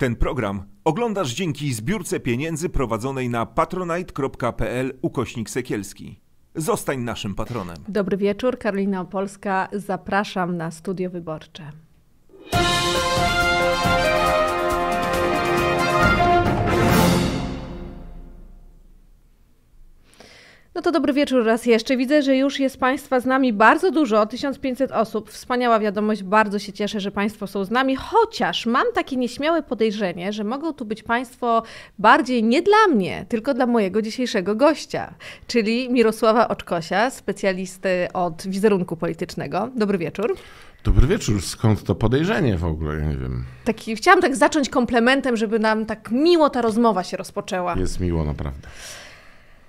Ten program oglądasz dzięki zbiórce pieniędzy prowadzonej na patronite.pl ukośnik sekielski. Zostań naszym patronem. Dobry wieczór, Karolina Opolska. Zapraszam na studio wyborcze. No to dobry wieczór raz jeszcze. Widzę, że już jest Państwa z nami bardzo dużo, 1500 osób. Wspaniała wiadomość, bardzo się cieszę, że Państwo są z nami, chociaż mam takie nieśmiałe podejrzenie, że mogą tu być Państwo bardziej nie dla mnie, tylko dla mojego dzisiejszego gościa, czyli Mirosława Oczkosia, specjalisty od wizerunku politycznego. Dobry wieczór. Dobry wieczór. Skąd to podejrzenie w ogóle? Ja nie wiem. Taki, chciałam tak zacząć komplementem, żeby nam tak miło ta rozmowa się rozpoczęła. Jest miło, naprawdę.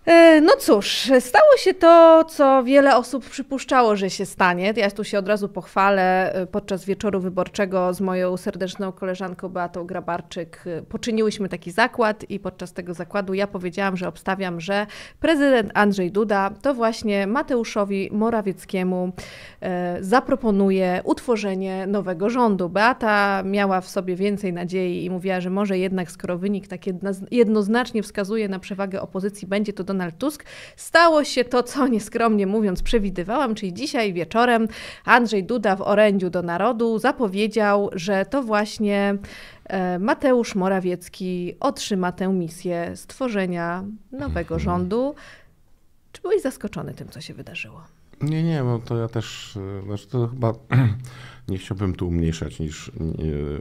E, no cóż, stało się to, co wiele osób przypuszczało, że się stanie. Ja tu się od razu pochwalę. E, podczas wieczoru wyborczego z moją serdeczną koleżanką Beatą Grabarczyk e, poczyniłyśmy taki zakład i podczas tego zakładu ja powiedziałam, że obstawiam, że prezydent Andrzej Duda to właśnie Mateuszowi Morawieckiemu zaproponuje utworzenie nowego rządu. Beata miała w sobie więcej nadziei i mówiła, że może jednak skoro wynik tak jednoznacznie wskazuje na przewagę opozycji, będzie to Donald Tusk, stało się to, co nieskromnie mówiąc przewidywałam, czyli dzisiaj wieczorem Andrzej Duda w orędziu do narodu zapowiedział, że to właśnie e, Mateusz Morawiecki otrzyma tę misję stworzenia nowego mhm. rządu. Czy byłeś zaskoczony tym, co się wydarzyło? Nie, nie, no to ja też, e, znaczy to chyba nie chciałbym tu umniejszać niż, e,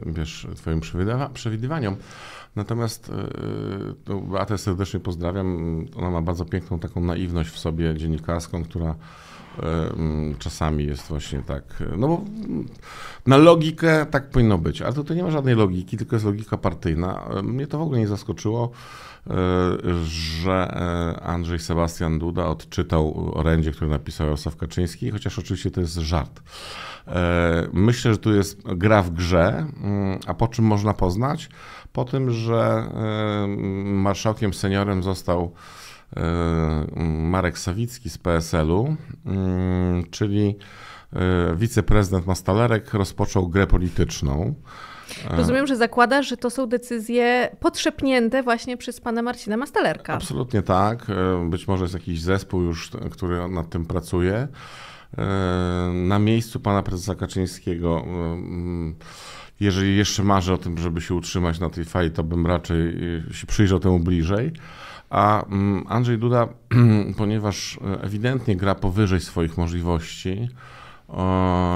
wiesz, twoim przewidywaniom, Natomiast no, e, Beatę serdecznie pozdrawiam. Ona ma bardzo piękną taką naiwność w sobie dziennikarską, która e, czasami jest właśnie tak, e, no bo na logikę tak powinno być, ale tutaj nie ma żadnej logiki, tylko jest logika partyjna. Mnie to w ogóle nie zaskoczyło, że Andrzej Sebastian Duda odczytał orędzie, które napisał Jarosław Kaczyński, chociaż oczywiście to jest żart. Myślę, że tu jest gra w grze, mm, a po czym można poznać? po tym, że marszałkiem seniorem został Marek Sawicki z PSL-u, czyli e, wiceprezydent Mastalerek rozpoczął grę polityczną. E, Rozumiem, że zakładasz, że to są decyzje podszepnięte właśnie przez pana Marcina Mastalerka. Absolutnie tak. E, być może jest jakiś zespół już, który nad tym pracuje. Na miejscu pana prezesa Kaczyńskiego jeżeli jeszcze marzę o tym, żeby się utrzymać na tej fali, to bym raczej y, się przyjrzał temu bliżej. A mm, Andrzej Duda, ponieważ y, ewidentnie gra powyżej swoich możliwości,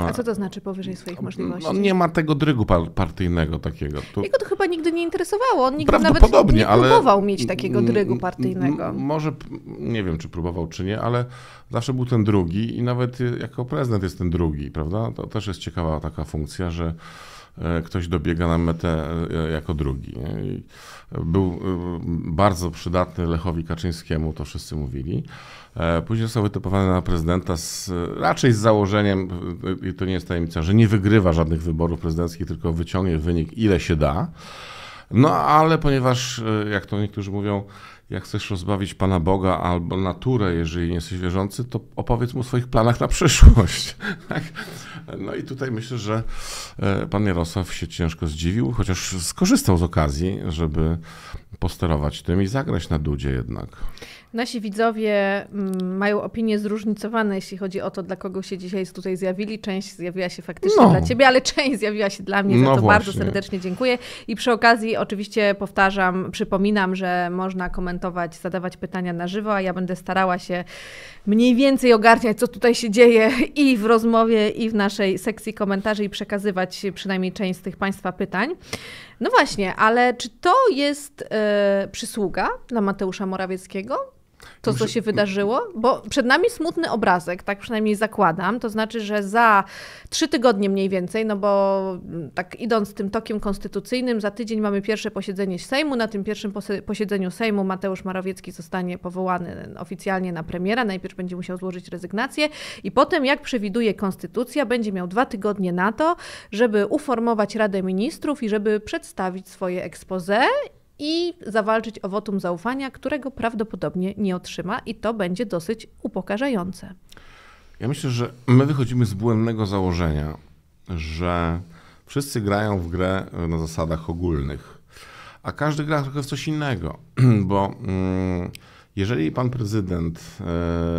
a co to znaczy powyżej swoich możliwości? On no, nie ma tego drygu partyjnego takiego. Tu... Jego to chyba nigdy nie interesowało. On nigdy nawet nie próbował mieć takiego drygu partyjnego. Może, nie wiem czy próbował czy nie, ale zawsze był ten drugi i nawet y, jako prezydent jest ten drugi, prawda? To też jest ciekawa taka funkcja, że E, ktoś dobiega na metę e, jako drugi. Był e, bardzo przydatny Lechowi Kaczyńskiemu, to wszyscy mówili. Później został wytypowany na prezydenta z, raczej z założeniem, i to nie jest tajemnica, że nie wygrywa żadnych wyborów prezydenckich, tylko wyciągnie wynik ile się da. No ale ponieważ, jak to niektórzy mówią, jak chcesz rozbawić Pana Boga albo naturę, jeżeli nie jesteś wierzący, to opowiedz mu o swoich planach na przyszłość. Tak? No i tutaj myślę, że e, Pan Jarosław się ciężko zdziwił, chociaż skorzystał z okazji, żeby posterować tym i zagrać na dudzie jednak. Nasi widzowie mm, mają opinie zróżnicowane, jeśli chodzi o to, dla kogo się dzisiaj tutaj zjawili. Część zjawiła się faktycznie no. dla ciebie, ale część zjawiła się dla mnie, no za to właśnie. bardzo serdecznie dziękuję. I przy okazji oczywiście powtarzam, przypominam, że można komentować, zadawać pytania na żywo, a ja będę starała się mniej więcej ogarniać, co tutaj się dzieje i w rozmowie, i w naszej sekcji komentarzy i przekazywać przynajmniej część z tych Państwa pytań. No właśnie, ale czy to jest y, przysługa dla Mateusza Morawieckiego? to, co się wydarzyło? Bo przed nami smutny obrazek, tak przynajmniej zakładam. To znaczy, że za trzy tygodnie mniej więcej, no bo mm, tak idąc tym tokiem konstytucyjnym, za tydzień mamy pierwsze posiedzenie Sejmu. Na tym pierwszym posiedzeniu Sejmu Mateusz Morawiecki zostanie powołany oficjalnie na premiera. Najpierw będzie musiał złożyć rezygnację i potem, jak przewiduje konstytucja, będzie miał dwa tygodnie na to, żeby uformować Radę Ministrów i żeby przedstawić swoje expose i zawalczyć o wotum zaufania, którego prawdopodobnie nie otrzyma, i to będzie dosyć upokarzające. Ja myślę, że my wychodzimy z błędnego założenia, że wszyscy grają w grę na zasadach ogólnych, a każdy gra trochę w coś innego, bo mm, jeżeli pan prezydent,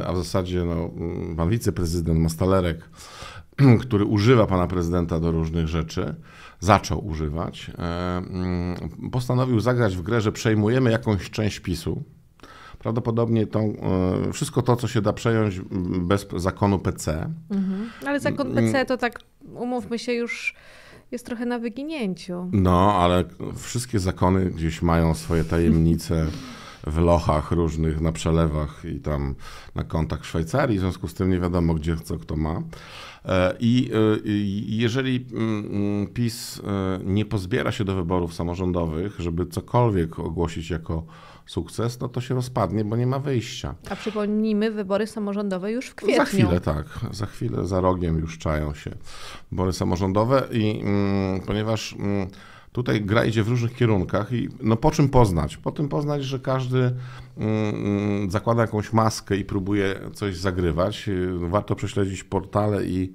e, a w zasadzie no, mm, pan wiceprezydent Mastalerek, który używa pana prezydenta do różnych rzeczy, zaczął używać, e, mm, postanowił zagrać w grę, że przejmujemy jakąś część PiSu. Prawdopodobnie tą, e, wszystko to, co się da przejąć mm, bez zakonu PC. Mhm. Ale zakon PC to tak, umówmy się, już jest trochę na wyginięciu. No, ale wszystkie zakony gdzieś mają swoje tajemnice w lochach różnych, na przelewach i tam na kontach w Szwajcarii, w związku z tym nie wiadomo, gdzie co kto ma. E, e, I jeżeli mm, mm, PiS e, nie pozbiera się do wyborów samorządowych, żeby cokolwiek ogłosić jako sukces, no to się rozpadnie, bo nie ma wyjścia. A przypomnijmy, wybory samorządowe już w no kwietniu. Za chwilę, tak. Za chwilę, za rogiem już czają się wybory samorządowe i mm, ponieważ... Tutaj gra idzie w różnych kierunkach i no po czym poznać? Po tym poznać, że każdy mm, mm, zakłada jakąś maskę i próbuje coś zagrywać. Y, warto prześledzić portale i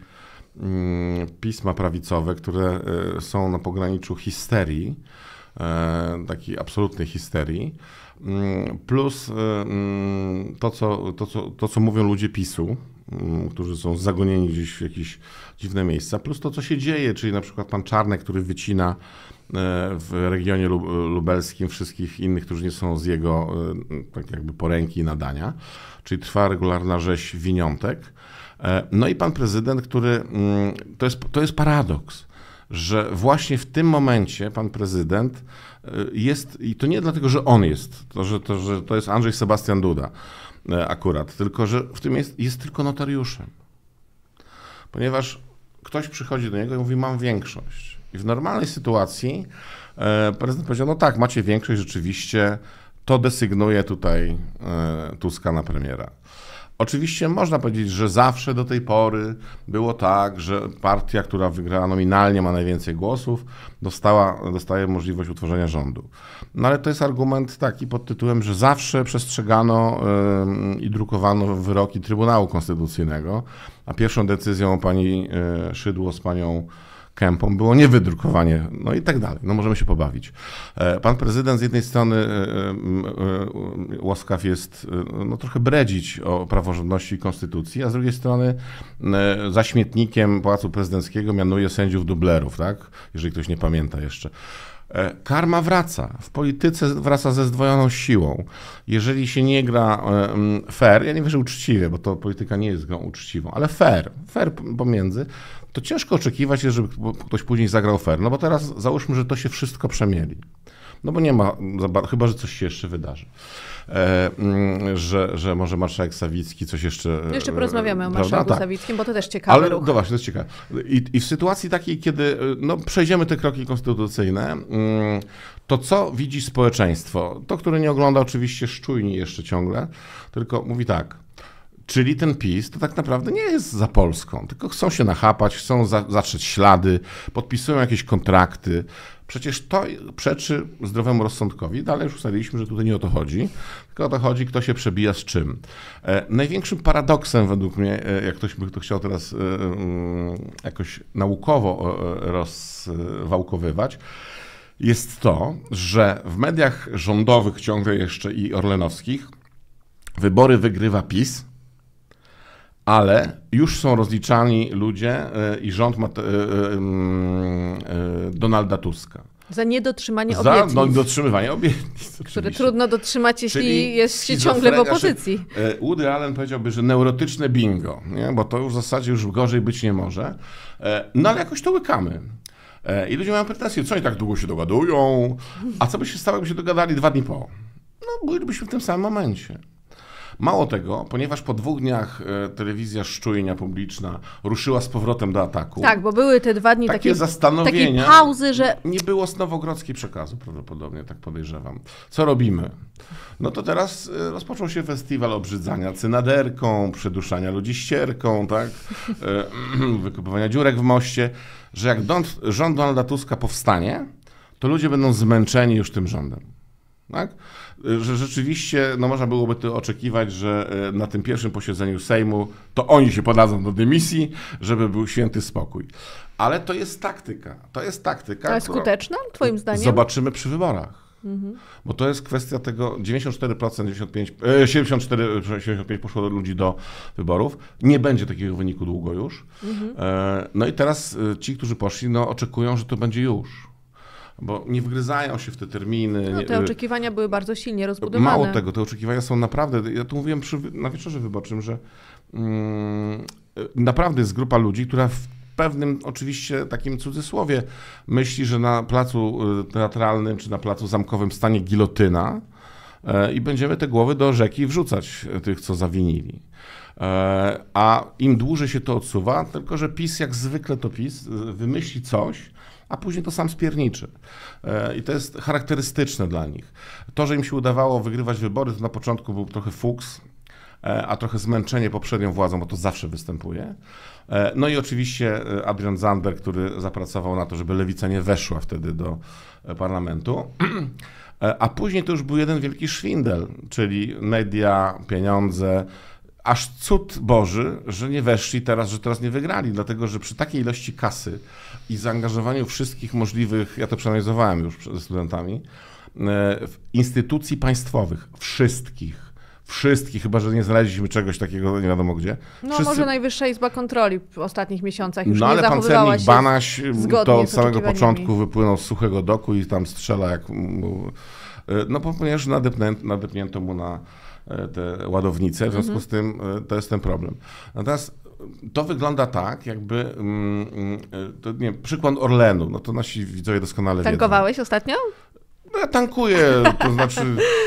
mm, pisma prawicowe, które y, są na pograniczu histerii, e, takiej absolutnej histerii, plus y, to co, to, co, to, co mówią ludzie PiSu, którzy są zagonieni gdzieś w jakieś dziwne miejsca, plus to, co się dzieje, czyli na przykład pan Czarnek, który wycina E, w regionie lubelskim wszystkich innych, którzy nie są z jego e, tak jakby poręki i nadania. Czyli trwa regularna rzeź winiątek. E, no i pan prezydent, który mm, to jest, to jest paradoks, że właśnie w tym momencie pan prezydent jest, i to nie dlatego, że on jest, to, że to, że to jest Andrzej Sebastian Duda akurat, tylko że w tym jest, jest tylko notariuszem. Ponieważ ktoś przychodzi do niego i mówi: Mam większość i w normalnej sytuacji e, prezydent powiedział, no tak, macie większość rzeczywiście, to desygnuje tutaj e, Tuska na premiera. Oczywiście można powiedzieć, że zawsze do tej pory było tak, że partia, która wygrała nominalnie, ma najwięcej głosów, dostała, dostaje możliwość utworzenia rządu. No ale to jest argument taki pod tytułem, że zawsze przestrzegano i drukowano wyroki Trybunału Konstytucyjnego, a pierwszą decyzją pani e, Szydło z panią kępą było niewydrukowanie, no i tak dalej. No możemy się pobawić. E, pan prezydent z jednej strony e, e, łaskaw jest no, trochę bredzić o praworządności i konstytucji, a z drugiej strony za śmietnikiem Pałacu Prezydenckiego mianuje sędziów dublerów, tak? Jeżeli ktoś nie pamięta jeszcze. Karma wraca. W polityce wraca ze zdwojoną siłą. Jeżeli się nie gra fair, ja nie wierzę uczciwie, bo to polityka nie jest grą uczciwą, ale fair, fair pomiędzy, to ciężko oczekiwać żeby ktoś później zagrał fair. No bo teraz załóżmy, że to się wszystko przemieli. No bo nie ma, chyba że coś się jeszcze wydarzy. E, mm, że, że może marszałek Sawicki coś jeszcze. E, no jeszcze porozmawiamy o marszałku tak. Sawickim, bo to też ciekawe. Ale ruch. no właśnie, to jest ciekawe. I, I w sytuacji takiej, kiedy e, no, przejdziemy te kroki konstytucyjne, mm, to co widzi społeczeństwo? To, które nie ogląda oczywiście szczujnie jeszcze ciągle, tylko mówi tak. Czyli ten PiS to tak naprawdę nie jest za Polską, tylko chcą się nachapać, chcą za, zatrzeć ślady, podpisują jakieś kontrakty. Przecież to przeczy zdrowemu rozsądkowi, Dalej już ustaliliśmy, że tutaj nie o to chodzi, tylko o to chodzi, kto się przebija z czym. E, największym paradoksem według mnie, e, jak ktoś by to chciał teraz e, mm, jakoś naukowo e, e, rozwałkowywać, jest to, że w mediach rządowych ciągle jeszcze i orlenowskich wybory wygrywa PiS, ale już są rozliczani ludzie e, i rząd ma, e, e, mm, Donalda Tuska. Za niedotrzymanie Za obietnic. Za niedotrzymywanie obietnic. Które oczywiście. trudno dotrzymać, jeśli jest się ciągle w opozycji. Woody Allen powiedziałby, że neurotyczne bingo, nie? bo to już w zasadzie już gorzej być nie może. No ale jakoś to łykamy. I ludzie mają pretensje, co oni tak długo się dogadują, a co by się stało, jakby się dogadali dwa dni po? No, bylibyśmy w tym samym momencie. Mało tego, ponieważ po dwóch dniach e, telewizja szczujnia publiczna ruszyła z powrotem do ataku. Tak, bo były te dwa dni takie, takie zastanowienia. takie pauzy, że... Nie było z Nowogrodzkiej przekazu prawdopodobnie, tak podejrzewam. Co robimy? No to teraz e, rozpoczął się festiwal obrzydzania cynaderką, przeduszania ludzi ścierką, tak? E, wykupywania dziurek w moście, że jak don, rząd Donalda Tuska powstanie, to ludzie będą zmęczeni już tym rządem. Tak? że rzeczywiście no, można byłoby to oczekiwać, że e, na tym pierwszym posiedzeniu Sejmu to oni się podadzą do dymisji, żeby był święty spokój. Ale to jest taktyka. To jest taktyka. Ale skuteczna, twoim zdaniem? Zobaczymy przy wyborach. Mhm. Bo to jest kwestia tego, 94%, 95, 74, 75 poszło ludzi do wyborów. Nie będzie takiego wyniku długo już. Mhm. E, no i teraz e, ci, którzy poszli, no, oczekują, że to będzie już bo nie wgryzają się w te terminy. No, te y, oczekiwania były bardzo silnie rozbudowane. Mało tego, te oczekiwania są naprawdę, ja tu mówiłem przy, na wieczorze wyborczym, że mm, naprawdę jest grupa ludzi, która w pewnym oczywiście takim cudzysłowie myśli, że na placu y, teatralnym czy na placu zamkowym stanie gilotyna e, i będziemy te głowy do rzeki wrzucać e, tych, co zawinili. E, a im dłużej się to odsuwa, tylko że PiS jak zwykle to PiS wymyśli coś, a później to sam spierniczy. E, I to jest charakterystyczne dla nich. To, że im się udawało wygrywać wybory, to na początku był trochę fuks, e, a trochę zmęczenie poprzednią władzą, bo to zawsze występuje. E, no i oczywiście Adrian Zander, który zapracował na to, żeby lewica nie weszła wtedy do parlamentu. A później to już był jeden wielki szwindel, czyli media, pieniądze, aż cud Boży, że nie weszli teraz, że teraz nie wygrali, dlatego że przy takiej ilości kasy i zaangażowaniu wszystkich możliwych, ja to przeanalizowałem już ze studentami, e, instytucji państwowych, wszystkich, wszystkich, chyba że nie znaleźliśmy czegoś takiego, nie wiadomo gdzie. No Wszyscy... może Najwyższa Izba Kontroli w ostatnich miesiącach już no, nie ale pan się Banaś mm, to od samego początku wypłynął z suchego doku i tam strzela jak... E, no ponieważ nadepnięto mu na E, te ładownice, w związku z tym e, to jest ten problem. Natomiast to wygląda tak, jakby mm, mm, e, to, nie, przykład Orlenu, no to nasi widzowie doskonale Tankowałeś wiedzą. ostatnio? No ja tankuję, to znaczy.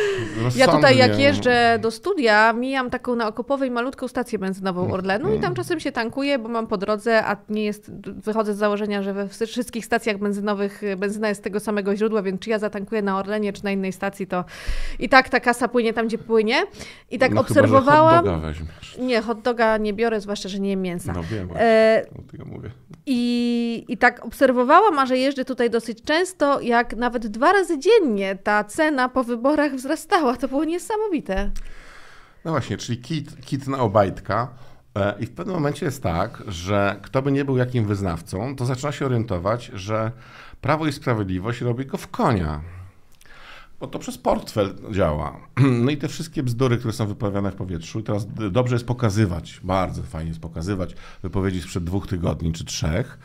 ja tutaj jak jeżdżę do studia, mijam taką na Okopowej malutką stację benzynową mm. Orlenu i tam mm. czasem się tankuję, bo mam po drodze, a nie jest, wychodzę z założenia, że we wszystkich stacjach benzynowych y, benzyna jest z tego samego źródła, więc czy ja zatankuję na Orlenie, czy na innej stacji, to i tak ta kasa płynie tam, gdzie płynie. I tak no obserwowałam. Chyba, hot nie, hot doga nie biorę, zwłaszcza, że nie jem mięsa. No wiem, e... ja mówię. I, I tak obserwowałam, a że jeżdżę tutaj dosyć często, jak nawet dwa razy dziennie codziennie ta cena po wyborach wzrastała. To było niesamowite. No właśnie, czyli kit, kit na Obajtka. E, I w pewnym momencie jest tak, że kto by nie był jakim wyznawcą, to zaczyna się orientować, że Prawo i Sprawiedliwość robi go w konia. Bo to przez portfel działa. No i te wszystkie bzdury, które są wypowiadane w powietrzu, i teraz dobrze jest pokazywać, bardzo fajnie jest pokazywać wypowiedzi sprzed dwóch tygodni czy trzech,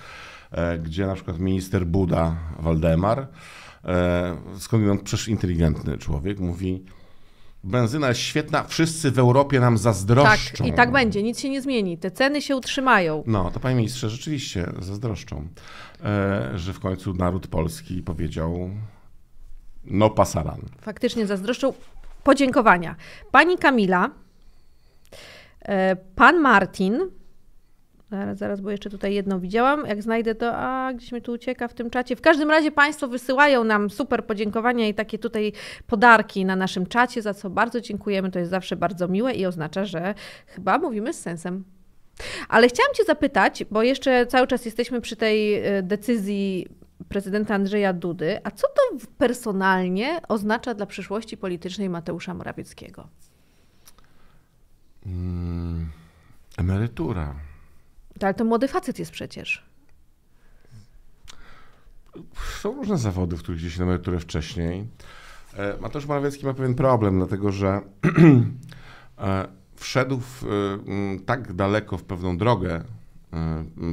e, gdzie na przykład minister Buda Waldemar E, skądinąd przecież inteligentny człowiek, mówi benzyna jest świetna, wszyscy w Europie nam zazdroszczą. Tak, i tak będzie, nic się nie zmieni, te ceny się utrzymają. No, to panie ministrze, rzeczywiście zazdroszczą, e, że w końcu naród polski powiedział no pasaran. Faktycznie zazdroszczą podziękowania. Pani Kamila, e, pan Martin, Zaraz, zaraz, bo jeszcze tutaj jedno widziałam. Jak znajdę to, a gdzieś mi tu ucieka w tym czacie. W każdym razie Państwo wysyłają nam super podziękowania i takie tutaj podarki na naszym czacie, za co bardzo dziękujemy. To jest zawsze bardzo miłe i oznacza, że chyba mówimy z sensem. Ale chciałam Cię zapytać, bo jeszcze cały czas jesteśmy przy tej y, decyzji prezydenta Andrzeja Dudy, a co to personalnie oznacza dla przyszłości politycznej Mateusza Morawieckiego? Hmm, emerytura no, ale to młody facet jest przecież. Są różne zawody, w których gdzieś na emeryturę wcześniej. E, Mateusz Morawiecki ma pewien problem, dlatego że e, wszedł w, e, tak daleko w pewną drogę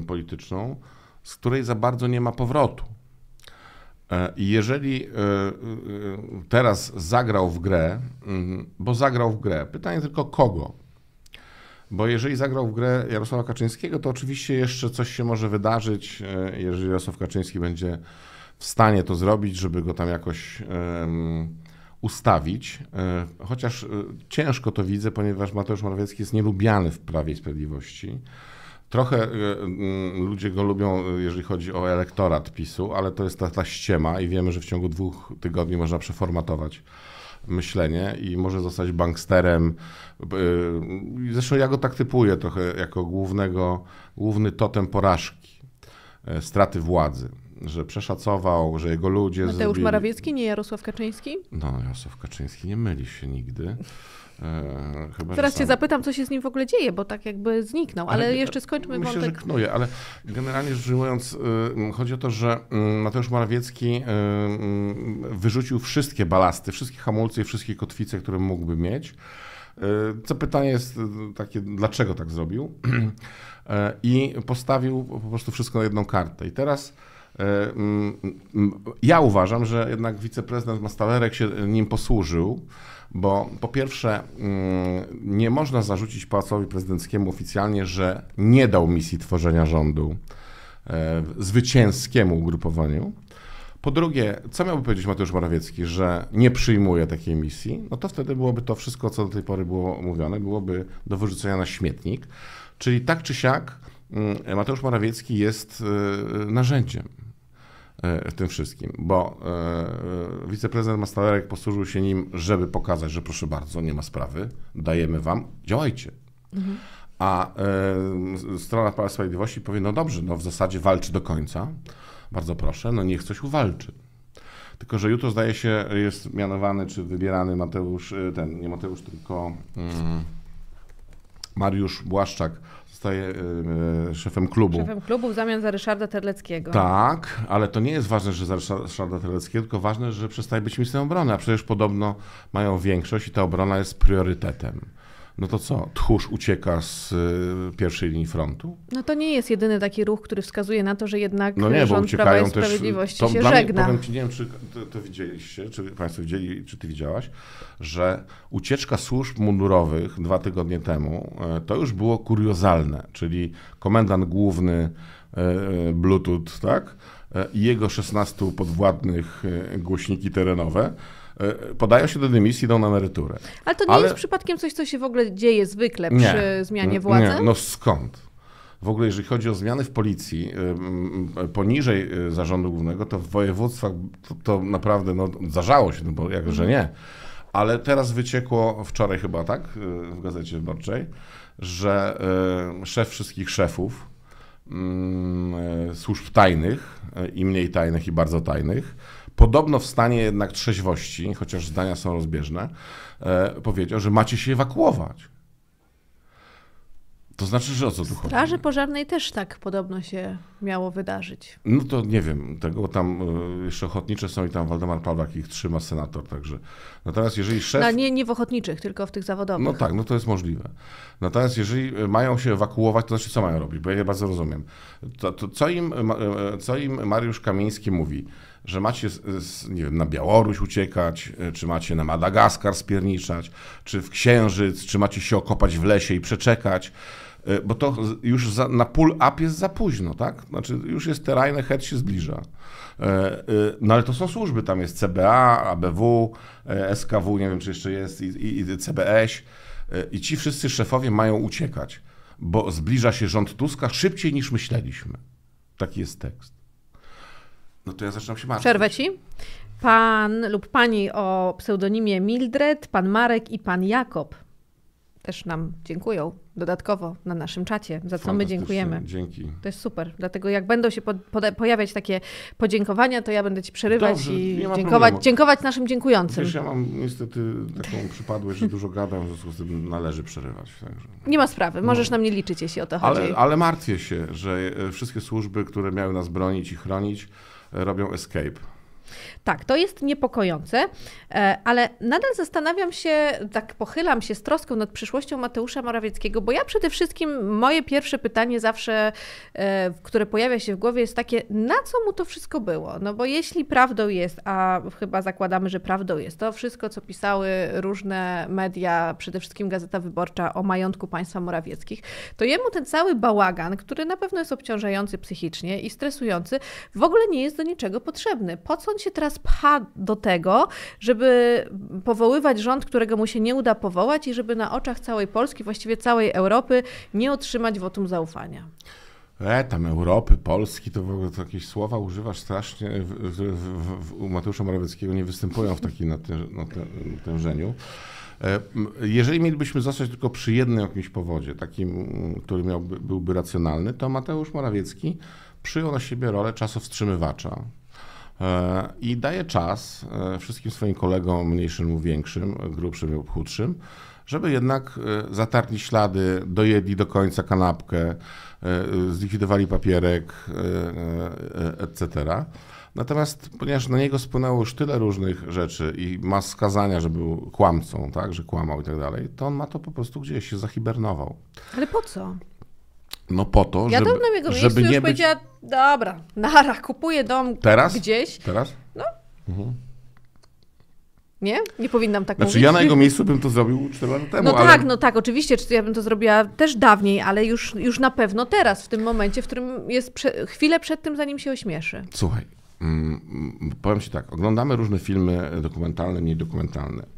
polityczną, z której za bardzo nie ma powrotu. I jeżeli teraz zagrał w grę, bo zagrał w grę, pytanie tylko kogo, bo jeżeli zagrał w grę Jarosława Kaczyńskiego, to oczywiście jeszcze coś się może wydarzyć, e, jeżeli Jarosław Kaczyński będzie w stanie to zrobić, żeby go tam jakoś ustawić. E, chociaż e, ciężko to widzę, ponieważ Mateusz Morawiecki jest nielubiany w Prawie i Sprawiedliwości. Trochę mm, ludzie go lubią, jeżeli chodzi o elektorat PiSu, ale to jest ta, ta ściema i wiemy, że w ciągu dwóch tygodni można przeformatować myślenie i może zostać banksterem. Y, zresztą ja go tak typuję trochę jako głównego, główny totem porażki, e, straty władzy że przeszacował, że jego ludzie. Mateusz zrobili... Morawiecki, nie Jarosław Kaczyński? No, Jarosław Kaczyński nie myli się nigdy. E, chyba, Teraz sam... cię zapytam, co się z nim w ogóle dzieje, bo tak jakby zniknął, ale, ale jeszcze skończmy myślę, wątek. Myślę, że ale generalnie rzecz ujmując, y, chodzi o to, że mm, Mateusz Morawiecki y, mm, wyrzucił wszystkie balasty, wszystkie hamulce i wszystkie kotwice, które mógłby mieć. Y, co pytanie jest takie, dlaczego tak zrobił? I postawił po prostu wszystko na jedną kartę. I teraz mm, ja uważam, że jednak wiceprezydent Mastalerek się nim posłużył bo po pierwsze mm, nie można zarzucić Pałacowi Prezydenckiemu oficjalnie, że nie dał misji tworzenia rządu e, zwycięskiemu ugrupowaniu. Po drugie, co miałby powiedzieć Mateusz Morawiecki, że nie przyjmuje takiej misji, no to wtedy byłoby to wszystko, co do tej pory było mówione, byłoby do wyrzucenia na śmietnik. Czyli tak czy siak mm, Mateusz Morawiecki jest e, narzędziem E, w tym wszystkim, bo e, e, wiceprezydent Mastalerek posłużył się nim, żeby pokazać, że proszę bardzo, nie ma sprawy, dajemy wam, działajcie. Mhm. A strona Prawa Sprawiedliwości powie, no dobrze, no w zasadzie walczy do końca, bardzo proszę, no niech coś uwalczy. Tylko, że jutro zdaje się jest mianowany czy wybierany Mateusz, ten, nie Mateusz, tylko mm, mhm. Mariusz Błaszczak, zostaje y, y, szefem klubu. Szefem klubu w zamian za Ryszarda Terleckiego. Tak, ale to nie jest ważne, że za Ryszarda Terleckiego, tylko ważne, że przestaje być ministrem obrony, a przecież podobno mają większość i ta obrona jest priorytetem no to co? Tchórz ucieka z y, pierwszej linii frontu? No to nie jest jedyny taki ruch, który wskazuje na to, że jednak no nie, rząd Prawa i Sprawiedliwości też, to się żegna. Mnie, powiem ci, nie wiem, czy to, to, widzieliście, czy Państwo widzieli, czy Ty widziałaś, że ucieczka służb mundurowych dwa tygodnie temu, e, to już było kuriozalne, czyli komendant główny e, e, Bluetooth, tak? I jego 16 podwładnych głośniki terenowe E, podają się do dymisji, idą na emeryturę. Ale to nie Ale... jest przypadkiem coś, co się w ogóle dzieje zwykle przy nie, zmianie władzy? Nie, no skąd? W ogóle, jeżeli chodzi o zmiany w policji e, poniżej e, zarządu głównego, to w województwach to, to naprawdę no, zdarzało się, no bo jakże nie. Ale teraz wyciekło wczoraj chyba, tak, w Gazecie Wyborczej, że szef wszystkich szefów mm, służb tajnych i mniej tajnych i bardzo tajnych podobno w stanie jednak trzeźwości, chociaż zdania są rozbieżne, e, powiedział, że macie się ewakuować. To znaczy, że o co tu chodzi? Straży pożarnej też tak podobno się miało wydarzyć. No to nie wiem, tego tam e, jeszcze ochotnicze są i tam Waldemar Pawlak ich trzyma senator, także. Natomiast jeżeli szef... No nie, nie w ochotniczych, tylko w tych zawodowych. No tak, no to jest możliwe. Natomiast jeżeli e, mają się ewakuować, to znaczy co mają robić? Bo ja nie bardzo rozumiem. To, to co, im, co im Mariusz Kamiński mówi? że macie z, nie wiem, na Białoruś uciekać, e, czy macie na Madagaskar spierniczać, czy w Księżyc, czy macie się okopać w lesie i przeczekać, e, bo to już za, na pull up jest za późno, tak? Znaczy już jest terajny head się zbliża. E, no ale to są służby, tam jest CBA, ABW, SKW, nie wiem czy jeszcze jest, i, i, i CBS i ci wszyscy szefowie mają uciekać, bo zbliża się rząd Tuska szybciej niż myśleliśmy. Taki jest tekst. No to ja zaczynam się martwić. Przerwę ci. Pan lub pani o pseudonimie Mildred, pan Marek i pan Jakob też nam dziękują dodatkowo na naszym czacie, za co my dziękujemy. Dzięki. To jest super. Dlatego jak będą się pojawiać takie podziękowania, to ja będę ci przerywać Dobrze, i dziękować, dziękować naszym dziękującym. Wiesz, ja mam niestety taką przypadłość, że dużo gadam, w związku z tym należy przerywać. Także. Nie ma sprawy, możesz no. na mnie liczyć, jeśli o to chodzi. Ale, ale martwię się, że e, wszystkie służby, które miały nas bronić i chronić, robią escape. Tak, to jest niepokojące, e, ale nadal zastanawiam się, tak pochylam się z troską nad przyszłością Mateusza Morawieckiego, bo ja przede wszystkim moje pierwsze pytanie zawsze, e, które pojawia się w głowie, jest takie, na co mu to wszystko było? No bo jeśli prawdą jest, a chyba zakładamy, że prawdą jest, to wszystko, co pisały różne media, przede wszystkim Gazeta Wyborcza o majątku państwa Morawieckich, to jemu ten cały bałagan, który na pewno jest obciążający psychicznie i stresujący, w ogóle nie jest do niczego potrzebny. Po co on się teraz pcha do tego, żeby powoływać rząd, którego mu się nie uda powołać i żeby na oczach całej Polski, właściwie całej Europy nie otrzymać wotum zaufania? E, tam Europy, Polski, to w ogóle to jakieś słowa używasz strasznie, które u Mateusza Morawieckiego nie występują w takim natężeniu. E, jeżeli mielibyśmy zostać tylko przy jednym jakimś powodzie, takim, który miałby, byłby racjonalny, to Mateusz Morawiecki przyjął na siebie rolę czasowstrzymywacza. I daje czas e, wszystkim swoim kolegom, mniejszym lub większym, grubszym lub chudszym, żeby jednak e, zatarli ślady, dojedli do końca kanapkę, e, zlikwidowali papierek, etc. Natomiast ponieważ na niego spłynęło już tyle różnych rzeczy i ma skazania, że był kłamcą, tak, że kłamał i tak dalej, to on ma to po prostu gdzieś się zahibernował. Ale po co? No po to, ja żeby, na jego żeby miejscu nie już być... powiedziała, dobra, nara, kupuję dom Teraz? gdzieś. Teraz? No. Mhm. Nie? Nie powinnam tak znaczy, mówić. Znaczy ja na jego miejscu bym to zrobił 4 lata temu. No ale... tak, no tak, oczywiście, ja bym to zrobiła też dawniej, ale już, już na pewno teraz, w tym momencie, w którym jest prze... chwilę przed tym, zanim się ośmieszy. Słuchaj, mm, mm powiem ci tak, oglądamy różne filmy dokumentalne, niedokumentalne. dokumentalne.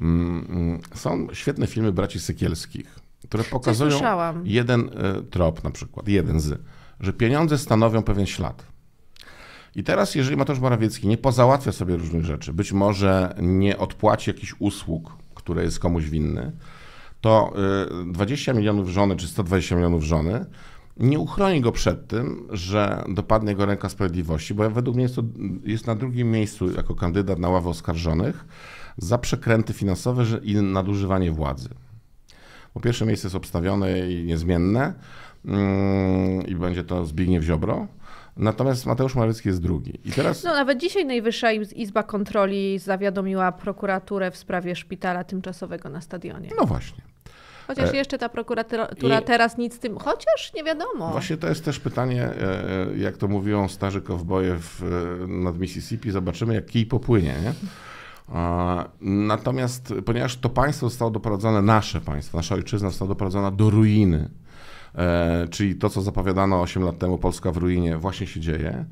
Mm, mm, są świetne filmy braci Sykielskich które pokazują jeden e, trop na przykład, jeden z, że pieniądze stanowią pewien ślad. I teraz, jeżeli Mateusz Morawiecki nie pozałatwia sobie różnych rzeczy, być może nie odpłaci jakichś usług, które jest komuś winny, to 20 e, milionów żony czy 120 milionów żony nie uchroni go przed tym, że dopadnie go ręka sprawiedliwości, bo według mnie jest, to, jest na drugim miejscu jako kandydat na ławę oskarżonych za przekręty finansowe i nadużywanie władzy. Bo pierwsze miejsce jest obstawione i niezmienne mm, i będzie to Zbigniew Ziobro. Natomiast Mateusz Morawiecki jest drugi. I teraz... No nawet dzisiaj Najwyższa Izba Kontroli zawiadomiła prokuraturę w sprawie szpitala tymczasowego na stadionie. No właśnie. Chociaż e, jeszcze ta prokuratura I... teraz nic z tym, chociaż nie wiadomo. Właśnie to jest też pytanie, e, e, jak to mówią starzy kowboje w, nad Mississippi, zobaczymy jak kij popłynie, nie? Natomiast ponieważ to państwo zostało doprowadzone, nasze państwo, nasza ojczyzna została doprowadzona do ruiny, e, czyli to, co zapowiadano 8 lat temu, Polska w ruinie, właśnie się dzieje.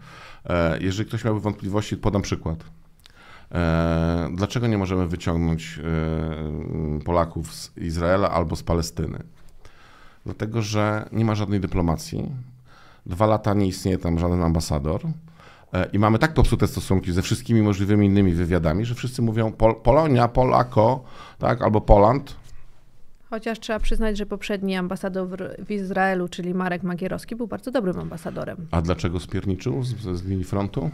E, jeżeli ktoś miałby wątpliwości, podam przykład. E, dlaczego nie możemy wyciągnąć Polaków z Izraela albo z Palestyny? Dlatego, że nie ma żadnej dyplomacji. Dwa lata nie istnieje tam żaden ambasador. E, i mamy tak popsute stosunki ze wszystkimi możliwymi innymi wywiadami, że wszyscy mówią Pol Polonia, Polako, tak, albo Poland. Chociaż trzeba przyznać, że poprzedni ambasador w Izraelu, czyli Marek Magierowski, był bardzo dobrym ambasadorem. A dlaczego spierniczył z, z linii frontu?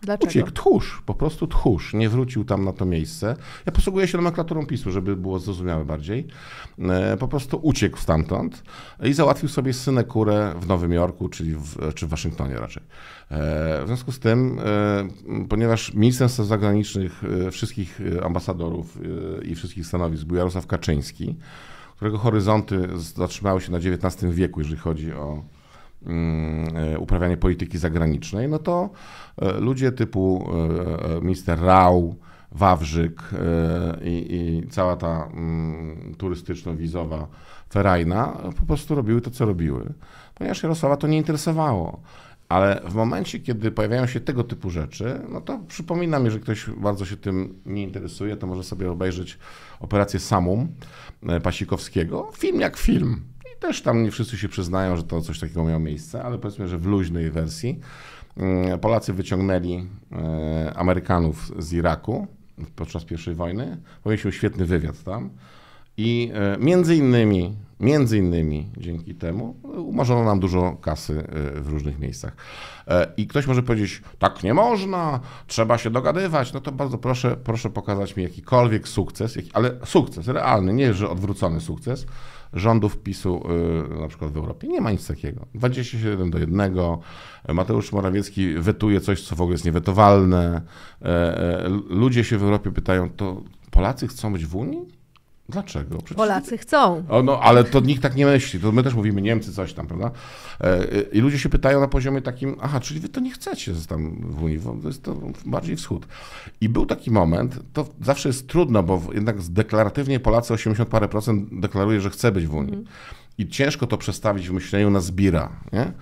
Dlaczego? Uciekł, znaczy, tchórz, po prostu tchórz, nie wrócił tam na to miejsce. Ja posługuję się nomenklaturą PiSu, żeby było zrozumiałe bardziej. E, po prostu uciekł stamtąd i załatwił sobie synekurę w Nowym Jorku, czyli w, czy w Waszyngtonie raczej. E, w związku z tym, e, ponieważ ministrem spraw zagranicznych wszystkich ambasadorów i wszystkich stanowisk był Jarosław Kaczyński, którego horyzonty zatrzymały się na XIX wieku, jeżeli chodzi o Mm, e, uprawianie polityki zagranicznej, no to e, ludzie typu e, minister Rau, Wawrzyk i, i cała ta mm, turystyczno-wizowa ferajna po prostu robiły to, co robiły, ponieważ Jarosława to nie interesowało. Ale w momencie, kiedy pojawiają się tego typu rzeczy, no to przypominam, jeżeli ktoś bardzo się tym nie interesuje, to może sobie obejrzeć operację Samum Pasikowskiego. Film jak film też tam nie wszyscy się przyznają, że to coś takiego miało miejsce, ale powiedzmy, że w luźnej wersji mm, Polacy wyciągnęli e, Amerykanów z Iraku podczas pierwszej wojny. Powiesił świetny wywiad tam. I e, między innymi, między innymi dzięki temu umorzono nam dużo kasy e, w różnych miejscach. I ktoś może powiedzieć, tak nie można, trzeba się dogadywać. No to bardzo proszę, proszę pokazać mi jakikolwiek sukces, ale sukces realny, nie że odwrócony sukces, rządów PiSu y, na przykład w Europie. Nie ma nic takiego. 27 do 1. Mateusz Morawiecki wetuje coś, co w ogóle jest niewetowalne. E, e, ludzie się w Europie pytają, to Polacy chcą być w Unii? Dlaczego? Przecież Polacy chcą. O, no, ale to nikt tak nie myśli. To my też mówimy Niemcy coś tam, prawda? E, I ludzie się pytają na poziomie takim, aha, czyli wy to nie chcecie tam w Unii, to jest to bardziej wschód. I był taki moment, to zawsze jest trudno, bo jednak deklaratywnie Polacy 80 parę procent deklaruje, że chce być w Unii. I ciężko to przestawić w myśleniu na zbira, nie?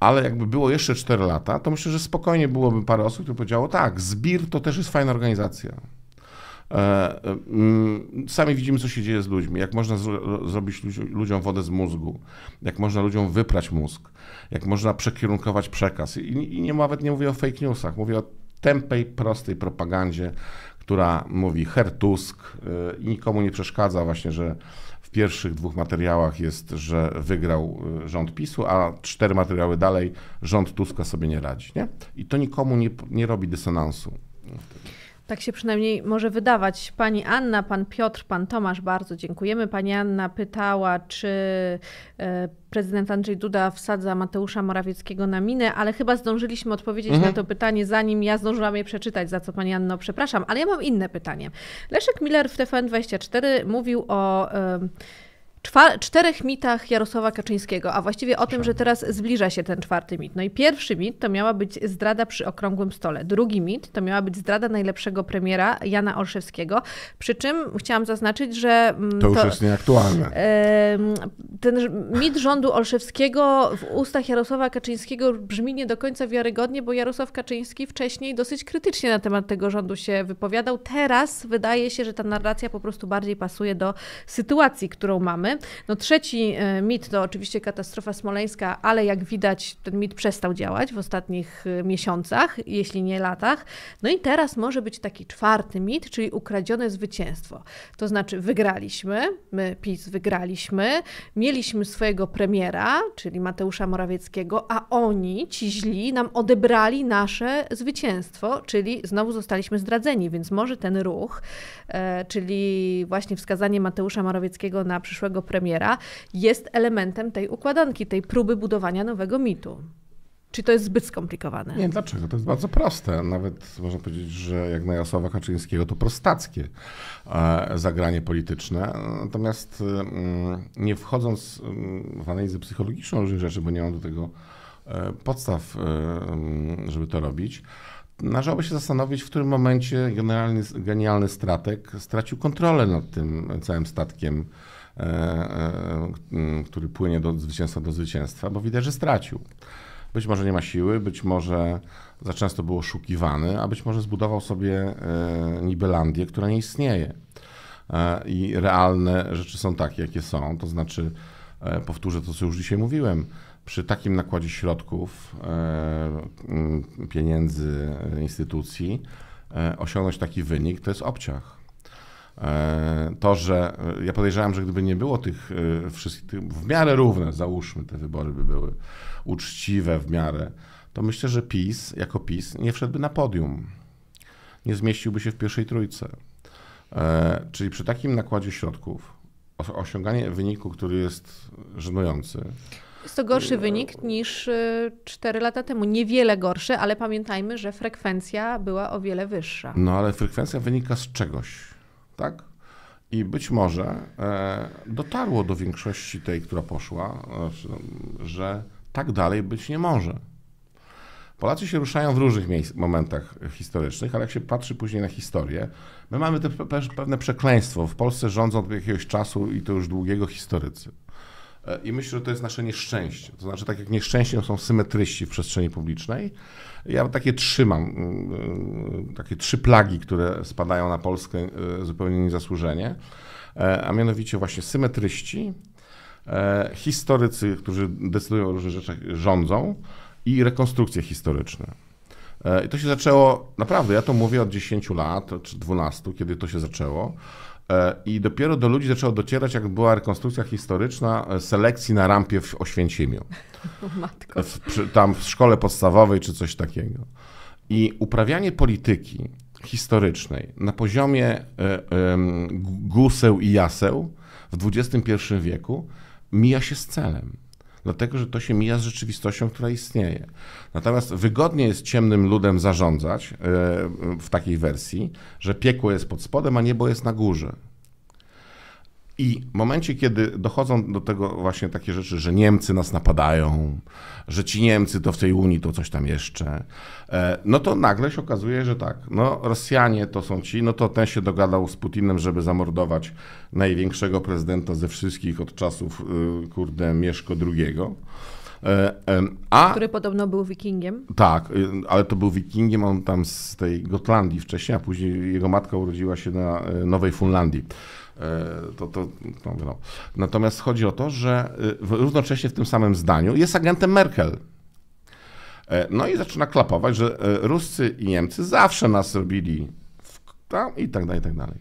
Ale jakby było jeszcze 4 lata, to myślę, że spokojnie byłoby parę osób, które powiedziało, tak, zbir to też jest fajna organizacja. E, mm, sami widzimy, co się dzieje z ludźmi, jak można zrobić ludziom wodę z mózgu, jak można ludziom wyprać mózg, jak można przekierunkować przekaz. I, nie, nawet nie mówię o fake newsach, mówię o tępej, prostej propagandzie, która mówi hertusk e, i nikomu nie przeszkadza właśnie, że w pierwszych dwóch materiałach jest, że wygrał e, rząd PiSu, a cztery materiały dalej rząd Tuska sobie nie radzi. Nie? I to nikomu nie, nie robi dysonansu. Tak się przynajmniej może wydawać. Pani Anna, pan Piotr, pan Tomasz, bardzo dziękujemy. Pani Anna pytała, czy e, prezydent Andrzej Duda wsadza Mateusza Morawieckiego na minę, ale chyba zdążyliśmy odpowiedzieć mhm. na to pytanie, zanim ja zdążyłam je przeczytać, za co pani Anno przepraszam, ale ja mam inne pytanie. Leszek Miller w TVN24 mówił o. Yy, czterech mitach Jarosława Kaczyńskiego, a właściwie o tym, że teraz zbliża się ten czwarty mit. No i pierwszy mit to miała być zdrada przy okrągłym stole. Drugi mit to miała być zdrada najlepszego premiera Jana Olszewskiego. Przy czym chciałam zaznaczyć, że. To, mm, to już jest nieaktualne. Ten mit rządu Olszewskiego w ustach Jarosława Kaczyńskiego brzmi nie do końca wiarygodnie, bo Jarosław Kaczyński wcześniej dosyć krytycznie na temat tego rządu się wypowiadał. Teraz wydaje się, że ta narracja po prostu bardziej pasuje do sytuacji, którą mamy mamy. No trzeci e, mit to oczywiście katastrofa smoleńska, ale jak widać ten mit przestał działać w ostatnich e, miesiącach, jeśli nie latach. No i teraz może być taki czwarty mit, czyli ukradzione zwycięstwo. To znaczy wygraliśmy, my PiS wygraliśmy, mieliśmy swojego premiera, czyli Mateusza Morawieckiego, a oni, ci źli, nam odebrali nasze zwycięstwo, czyli znowu zostaliśmy zdradzeni, więc może ten ruch, e, czyli właśnie wskazanie Mateusza Morawieckiego na przyszłego nowego premiera jest elementem tej układanki, tej próby budowania nowego mitu. Czy to jest zbyt skomplikowane? Nie, dlaczego? To jest bardzo proste. Nawet można powiedzieć, że jak na Jarosława Kaczyńskiego to prostackie e, zagranie polityczne. Natomiast mm, nie wchodząc mm, w analizę psychologiczną różnych rzeczy, bo nie mam do tego e, podstaw, e, mm, żeby to robić, należałoby się zastanowić, w którym momencie genialny, genialny stratek stracił kontrolę nad tym całym statkiem E, e, który płynie do zwycięstwa do zwycięstwa, bo widać, że stracił. Być może nie ma siły, być może za często był oszukiwany, a być może zbudował sobie e, Nibelandię, która nie istnieje. I realne rzeczy są takie, jakie są. To znaczy, powtórzę to, co już dzisiaj mówiłem, przy takim nakładzie środków, pieniędzy, instytucji, osiągnąć taki wynik to jest obciach. E, to, że e, ja podejrzewam, że gdyby nie było tych e, wszystkich, w miarę równe, załóżmy, te wybory by były uczciwe w miarę, to myślę, że PiS jako PiS nie wszedłby na podium. Nie zmieściłby się w pierwszej trójce. Czyli przy takim nakładzie środków osiąganie wyniku, który jest żenujący. Jest to gorszy wynik niż 4 lata temu. Niewiele gorszy, ale pamiętajmy, że frekwencja była o wiele wyższa. No ale frekwencja wynika z czegoś tak? I być może e, dotarło do większości tej, która poszła, e, że tak dalej być nie może. Polacy się ruszają w różnych miejsc, momentach historycznych, ale jak się patrzy później na historię, my mamy te, pe, pewne przekleństwo. W Polsce rządzą od jakiegoś czasu i to już długiego historycy. E, I myślę, że to jest nasze nieszczęście. To znaczy, tak jak nieszczęściem są symetryści w przestrzeni publicznej, ja takie mam, mm, mm, takie trzy plagi, które spadają na Polskę e, zupełnie niezasłużenie, e, a mianowicie właśnie symetryści, e, historycy, którzy decydują o różnych rzeczach, rządzą i rekonstrukcje historyczne. I to się zaczęło, naprawdę, ja to mówię od 10 lat, czy 12, kiedy to się zaczęło. E, I dopiero do ludzi zaczęło docierać, jak była rekonstrukcja historyczna e, selekcji na rampie w Oświęcimiu. Matko. W, tam w szkole podstawowej czy coś takiego. I uprawianie polityki historycznej na poziomie e, guseł i jaseł w XXI wieku mija się z celem dlatego że to się mija z rzeczywistością, która istnieje. Natomiast wygodnie jest ciemnym ludem zarządzać e, w takiej wersji, że piekło jest pod spodem, a niebo jest na górze. I w momencie, kiedy dochodzą do tego właśnie takie rzeczy, że Niemcy nas napadają, że ci Niemcy to w tej Unii to coś tam jeszcze, e, no to nagle się okazuje, że tak, no Rosjanie to są ci, no to ten się dogadał z Putinem, żeby zamordować największego prezydenta ze wszystkich od czasów, e, kurde, Mieszko II. E, a, który podobno był wikingiem. Tak, ale to był wikingiem, on tam z tej Gotlandii wcześniej, a później jego matka urodziła się na Nowej Funlandii. E, to, to, no, no. Natomiast chodzi o to, że y, równocześnie w tym samym zdaniu jest agentem Merkel. E, no i zaczyna klapować, że e, Ruscy i Niemcy zawsze nas robili w, tam i tak dalej, i tak dalej.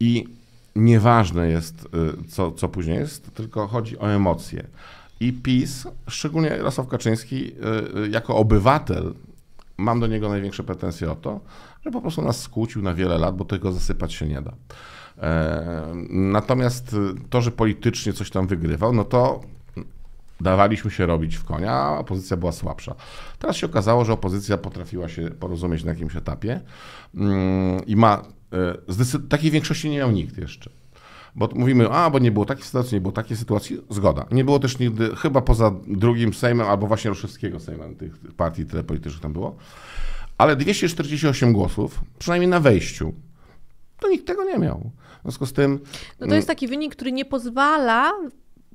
I nieważne jest, y, co, co później jest, tylko chodzi o emocje. I PiS, szczególnie Jarosław Kaczyński, y, jako obywatel, mam do niego największe pretensje o to, że po prostu nas skłócił na wiele lat, bo tego zasypać się nie da. Natomiast y, to, że politycznie coś tam wygrywał, no to dawaliśmy się robić w konia, a opozycja była słabsza. Teraz się okazało, że opozycja potrafiła się porozumieć na jakimś etapie mm, i ma. Y, takiej większości nie miał nikt jeszcze bo mówimy, a bo nie było takiej sytuacji, nie było takiej sytuacji, zgoda. Nie było też nigdy, chyba poza drugim Sejmem albo właśnie Ruszewskiego Sejmem tych partii tyle politycznych tam było, ale 248 głosów, przynajmniej na wejściu, to nikt tego nie miał związku z tym. No to jest mm, taki wynik, który nie pozwala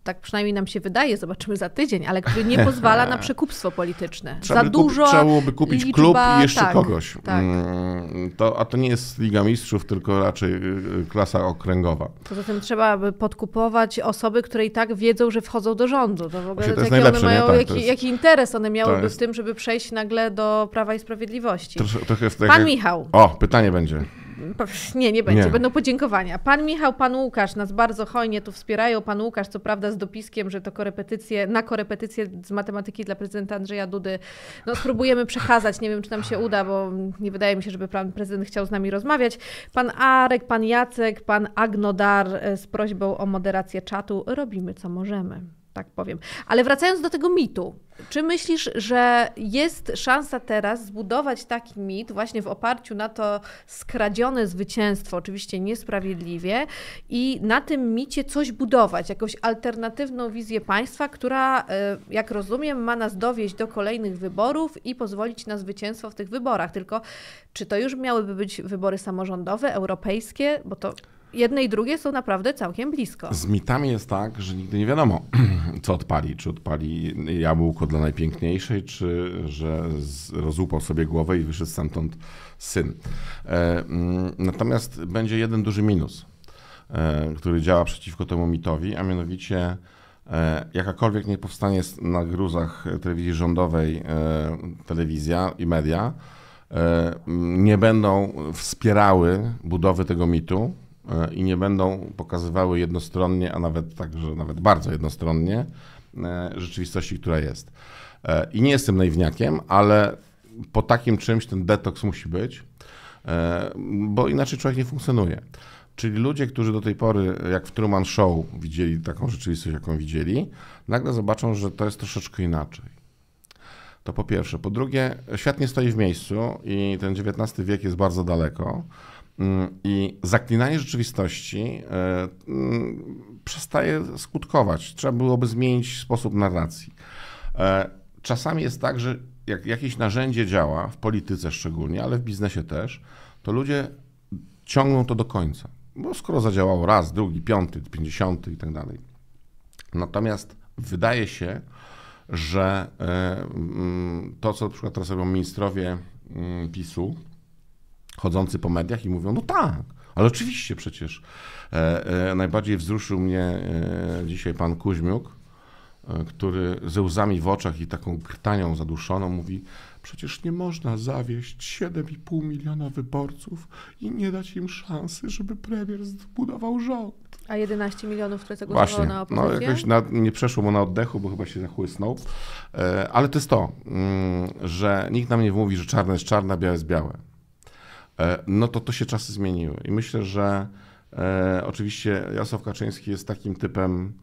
tak przynajmniej nam się wydaje, zobaczymy za tydzień, ale który nie pozwala na przekupstwo polityczne. Trzeba za dużo. Kup, trzeba byłoby kupić liczba, klub i jeszcze tak, kogoś. Tak. Mm, to, a to nie jest Liga Mistrzów, tylko raczej y, y, klasa okręgowa. Poza tym trzeba by podkupować osoby, które i tak wiedzą, że wchodzą do rządu. To w ogóle to jest jaki, one mają, tak, jaki, jest, jaki, interes one miałyby jest... w tym, żeby przejść nagle do Prawa i Sprawiedliwości. Trosz, trochę tak Pan Michał. O, pytanie będzie. Nie, nie będzie. Nie. Będą podziękowania. Pan Michał, pan Łukasz nas bardzo hojnie tu wspierają. Pan Łukasz, co prawda, z dopiskiem, że to korepetycje, na korepetycje z matematyki dla prezydenta Andrzeja Dudy. No, spróbujemy przekazać. Nie wiem, czy nam się uda, bo nie wydaje mi się, żeby pan prezydent chciał z nami rozmawiać. Pan Arek, pan Jacek, pan Agnodar e, z prośbą o moderację czatu. Robimy, co możemy tak powiem. Ale wracając do tego mitu, czy myślisz, że jest szansa teraz zbudować taki mit właśnie w oparciu na to skradzione zwycięstwo, oczywiście niesprawiedliwie, i na tym micie coś budować, jakąś alternatywną wizję państwa, która, e, jak rozumiem, ma nas dowieść do kolejnych wyborów i pozwolić na zwycięstwo w tych wyborach? Tylko czy to już miałyby być wybory samorządowe, europejskie? Bo to jedne i drugie są naprawdę całkiem blisko. Z mitami jest tak, że nigdy nie wiadomo, co odpali. Czy odpali jabłko dla najpiękniejszej, czy że rozłupał sobie głowę i wyszedł stamtąd syn. E, mm, natomiast będzie jeden duży minus, e, który działa przeciwko temu mitowi, a mianowicie e, jakakolwiek nie powstanie na gruzach telewizji rządowej telewizja i media, nie będą wspierały budowy tego mitu, E, i nie będą pokazywały jednostronnie, a nawet także nawet bardzo jednostronnie e, rzeczywistości, która jest. E, I nie jestem naiwniakiem, ale po takim czymś ten detoks musi być, bo inaczej człowiek nie funkcjonuje. Czyli ludzie, którzy do tej pory, jak w Truman Show, widzieli taką rzeczywistość, jaką widzieli, nagle zobaczą, że to jest troszeczkę inaczej. To po pierwsze. Po drugie, świat nie stoi w miejscu i ten XIX wiek jest bardzo daleko. Mm, I zaklinanie rzeczywistości e, mm, przestaje skutkować. Trzeba byłoby zmienić sposób narracji. E, czasami jest tak, że jak jakieś narzędzie działa, w polityce szczególnie, ale w biznesie też, to ludzie ciągną to do końca. Bo skoro zadziałało raz, drugi, piąty, pięćdziesiąty i tak dalej. Natomiast wydaje się, że e, mm, to, co na przykład teraz robią ministrowie PiSu, chodzący po mediach i mówią, no tak, ale oczywiście przecież. E, e, najbardziej wzruszył mnie e, dzisiaj pan Kuźmiuk, e, który ze łzami w oczach i taką krtanią zaduszoną mówi, przecież nie można zawieść 7,5 miliona wyborców i nie dać im szansy, żeby premier zbudował rząd. A 11 milionów, które zagłosowało Właśnie. na no, opozycję? No jakoś na, nie przeszło mu na oddechu, bo chyba się zachłysnął. E, ale to jest to, mm, że nikt nam nie mówi, że czarne jest czarne, białe jest białe. E, no to to się czasy zmieniły. I myślę, że e, oczywiście Jarosław Kaczyński jest takim typem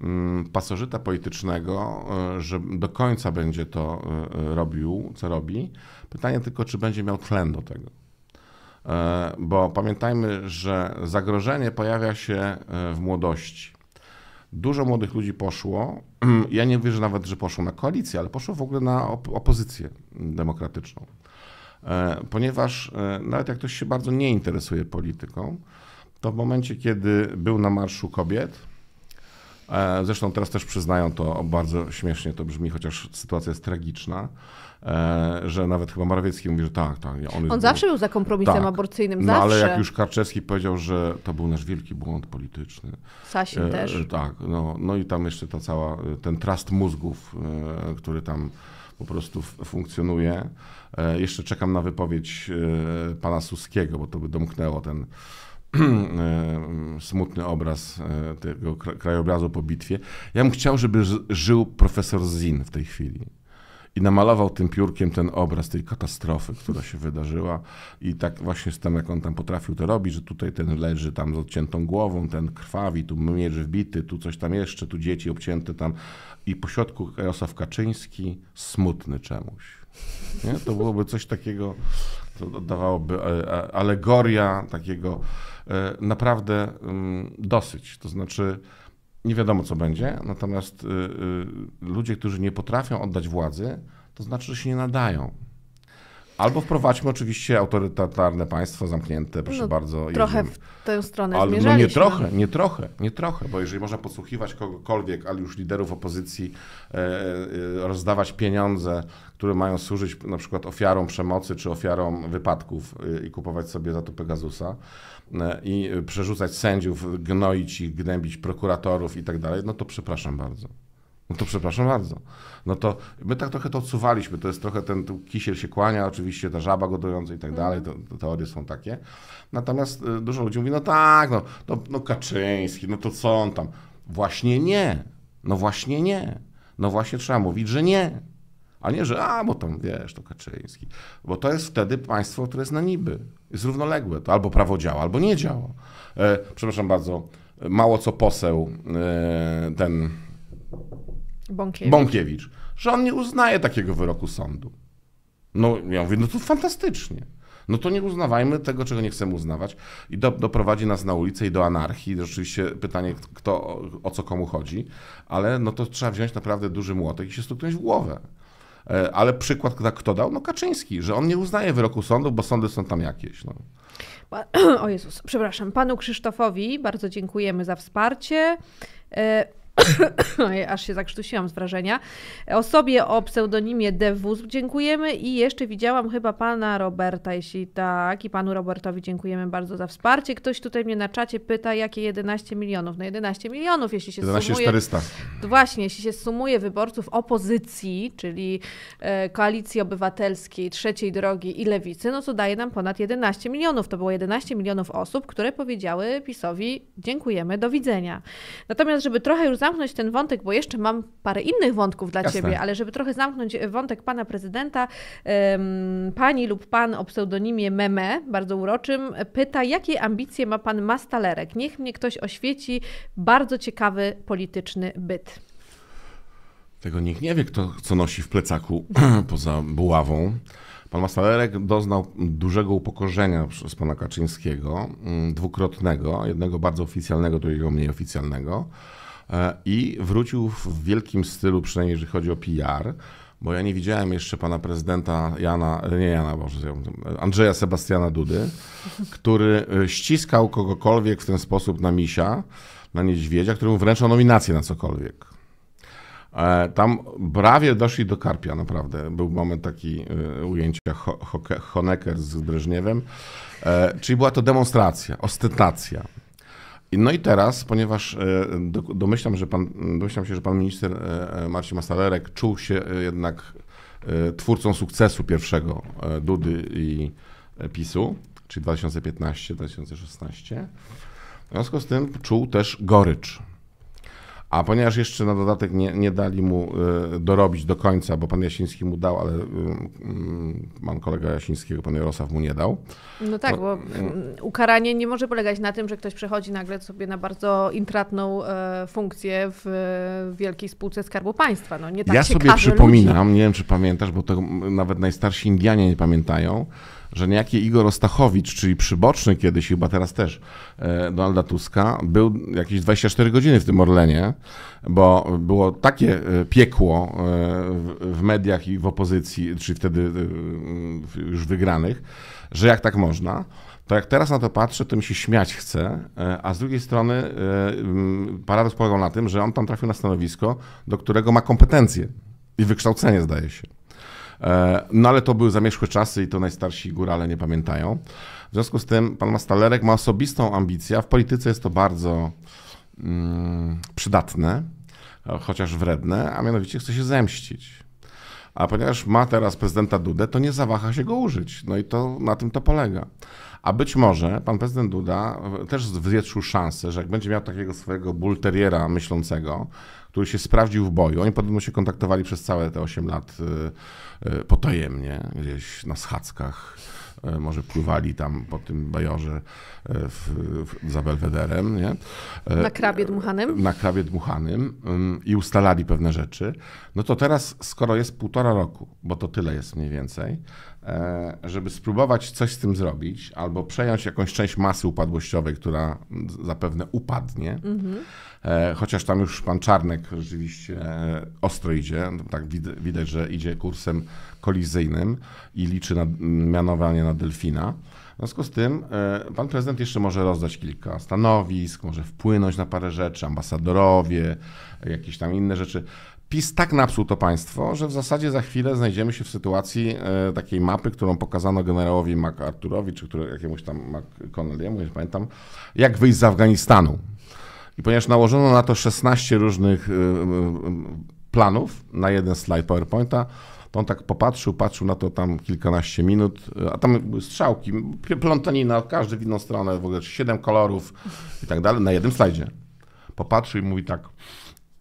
mm, pasożyta politycznego, e, że do końca będzie to e, robił, co robi. Pytanie tylko, czy będzie miał tlen do tego. E, bo pamiętajmy, że zagrożenie pojawia się e, w młodości. Dużo młodych ludzi poszło, ja nie wierzę nawet, że poszło na koalicję, ale poszło w ogóle na op- opozycję demokratyczną. E, ponieważ e, nawet jak ktoś się bardzo nie interesuje polityką, to w momencie, kiedy był na Marszu Kobiet, e, zresztą teraz też przyznają to, bardzo śmiesznie to brzmi, chociaż sytuacja jest tragiczna, że nawet chyba Morawiecki mówi, że tak, tak. On, on zawsze był za kompromisem tak, aborcyjnym, zawsze. No ale jak już Karczewski powiedział, że to był nasz wielki błąd polityczny. Sasin e, też. Tak, no, no i tam jeszcze ta cała, ten trust mózgów, który tam po prostu funkcjonuje. E, jeszcze czekam na wypowiedź e, pana Suskiego, bo to by domknęło ten e, smutny obraz tego krajobrazu po bitwie. Ja bym chciał, żeby żył profesor Zin w tej chwili i namalował tym piórkiem ten obraz tej katastrofy, która się wydarzyła i tak właśnie z tym, jak on tam potrafił to robić, że tutaj ten leży tam z odciętą głową, ten krwawi, tu mierzy wbity, tu coś tam jeszcze, tu dzieci obcięte tam i po środku Jarosław Kaczyński smutny czemuś. Nie? To byłoby coś takiego, to dawałoby e, e, alegoria takiego e, naprawdę mm, dosyć. To znaczy nie wiadomo co będzie, natomiast y, y, ludzie, którzy nie potrafią oddać władzy, to znaczy, że się nie nadają. Albo wprowadźmy oczywiście autorytarne państwo zamknięte, proszę no, bardzo. Trochę w tę stronę ale, no nie trochę, nie trochę, nie trochę, bo jeżeli można podsłuchiwać kogokolwiek, ale już liderów opozycji, e, e, rozdawać pieniądze, które mają służyć na przykład ofiarom przemocy czy ofiarom wypadków e, i kupować sobie za to Pegasusa e, i przerzucać sędziów, gnoić ich, gnębić prokuratorów i tak dalej, no to przepraszam bardzo. No to przepraszam bardzo. No to my tak trochę to odsuwaliśmy. To jest trochę ten kisiel się kłania, oczywiście ta żaba gotująca i tak mhm. dalej. To, to teorie są takie. Natomiast y, dużo ludzi mówi, no tak, no, no, no Kaczyński, no to co on tam? Właśnie nie. No właśnie nie. No właśnie trzeba mówić, że nie. A nie, że a, bo tam wiesz, to Kaczyński. Bo to jest wtedy państwo, które jest na niby. Jest równoległe. To albo prawo działa, albo nie działa. E, przepraszam bardzo, mało co poseł e, ten Bąkiewicz. Bąkiewicz, że on nie uznaje takiego wyroku sądu. No ja mówię, no to fantastycznie. No to nie uznawajmy tego, czego nie chcemy uznawać i do, doprowadzi nas na ulicę i do anarchii. Rzeczywiście pytanie, kto, o, co komu chodzi, ale no to trzeba wziąć naprawdę duży młotek i się stuknąć w głowę. E, ale przykład kto dał? No Kaczyński, że on nie uznaje wyroku sądu, bo sądy są tam jakieś. No. O Jezus, przepraszam. Panu Krzysztofowi bardzo dziękujemy za wsparcie. E, Aż się zakrztusiłam z wrażenia. Osobie o pseudonimie DWZ dziękujemy i jeszcze widziałam chyba pana Roberta, jeśli tak. I panu Robertowi dziękujemy bardzo za wsparcie. Ktoś tutaj mnie na czacie pyta, jakie 11 milionów. No 11 milionów, jeśli się 11 sumuje. 400. Właśnie, jeśli się sumuje wyborców opozycji, czyli e, Koalicji Obywatelskiej, Trzeciej Drogi i Lewicy, no to daje nam ponad 11 milionów. To było 11 milionów osób, które powiedziały PiSowi dziękujemy, do widzenia. Natomiast, żeby trochę już zamknąć zamknąć ten wątek, bo jeszcze mam parę innych wątków dla Jasne. ciebie, ale żeby trochę zamknąć e, wątek pana prezydenta, pani lub pan o pseudonimie Meme, bardzo uroczym, pyta, jakie ambicje ma pan Mastalerek? Niech mnie ktoś oświeci, bardzo ciekawy polityczny byt. Tego nikt nie wie, kto, co nosi w plecaku poza buławą. Pan Mastalerek doznał dużego upokorzenia przez pana Kaczyńskiego, mm, dwukrotnego, jednego bardzo oficjalnego, drugiego mniej oficjalnego. E, i wrócił w wielkim stylu, przynajmniej jeżeli chodzi o PR, bo ja nie widziałem jeszcze pana prezydenta Jana, nie Jana, Boże, Andrzeja Sebastiana Dudy, który e, ściskał kogokolwiek w ten sposób na misia, na niedźwiedzia, któremu wręczał nominację na cokolwiek. E, tam prawie doszli do Karpia, naprawdę. Był moment taki ujęcia Honecker z Breżniewem. Czyli była to demonstracja, ostentacja. No i teraz, ponieważ e, domyślam, że pan, domyślam się, że pan minister e, e, Marcin Mastalerek czuł się jednak twórcą sukcesu pierwszego Dudy i PiSu, czyli 2015-2016. W związku z tym czuł też gorycz a ponieważ jeszcze na dodatek nie, nie dali mu e, dorobić do końca, bo pan Jasiński mu dał, ale e, mm, mam kolega Jasińskiego, pan Jarosław mu nie dał. No tak, to... bo mm, ukaranie nie może polegać na tym, że ktoś przechodzi nagle sobie na bardzo intratną e, funkcję w wielkiej spółce Skarbu Państwa. No, nie tak ja sobie przypominam, ludzi. nie wiem czy pamiętasz, bo to nawet najstarsi Indianie nie pamiętają, że niejaki Igor Ostachowicz, czyli przyboczny kiedyś, chyba teraz też, e, Donalda Tuska, był jakieś 24 godziny w tym Orlenie, bo było takie e, piekło e, w mediach i w opozycji, czyli wtedy już wygranych, że jak tak można, to jak teraz na to patrzę, to mi się śmiać chce, a z drugiej strony paradoks polegał na tym, że on tam trafił na stanowisko, do którego ma kompetencje i wykształcenie, zdaje się. E, no ale to były zamierzchłe czasy i to najstarsi górale nie pamiętają. W związku z tym pan Mastalerek ma osobistą ambicję, a w polityce jest to bardzo mm, przydatne, e, chociaż wredne, a mianowicie chce się zemścić. A ponieważ ma teraz prezydenta Dudę, to nie zawaha się go użyć. No i to na tym to polega. A być może pan prezydent Duda e, też zwietrzył szansę, że jak będzie miał takiego swojego bulteriera myślącego, który się sprawdził w boju. Oni podobno się kontaktowali przez całe te 8 lat y, y, potajemnie, gdzieś na schackach y, może pływali tam po tym bajorze w, w, za Belwederem. Nie? Na krabie dmuchanym? Na krabie dmuchanym i ustalali pewne rzeczy. No to teraz, skoro jest półtora roku, bo to tyle jest mniej więcej, E, żeby spróbować coś z tym zrobić, albo przejąć jakąś część masy upadłościowej, która zapewne upadnie, mhm. e, chociaż tam już pan Czarnek rzeczywiście e, ostro idzie, tak widać, że idzie kursem kolizyjnym i liczy na mianowanie na delfina. W związku z tym pan prezydent jeszcze może rozdać kilka stanowisk, może wpłynąć na parę rzeczy, ambasadorowie, jakieś tam inne rzeczy. PiS tak napsuł to państwo, że w zasadzie za chwilę znajdziemy się w sytuacji e, takiej mapy, którą pokazano generałowi MacArthurowi, czy który, jakiemuś tam McConnelliemu, nie pamiętam, jak wyjść z Afganistanu. I ponieważ nałożono na to 16 różnych e, e, planów na jeden slajd PowerPointa, to on tak popatrzył, patrzył na to tam kilkanaście minut, a tam były strzałki, plątanina, każdy w inną stronę, w ogóle siedem kolorów i tak dalej, na jednym slajdzie. Popatrzył i mówi tak,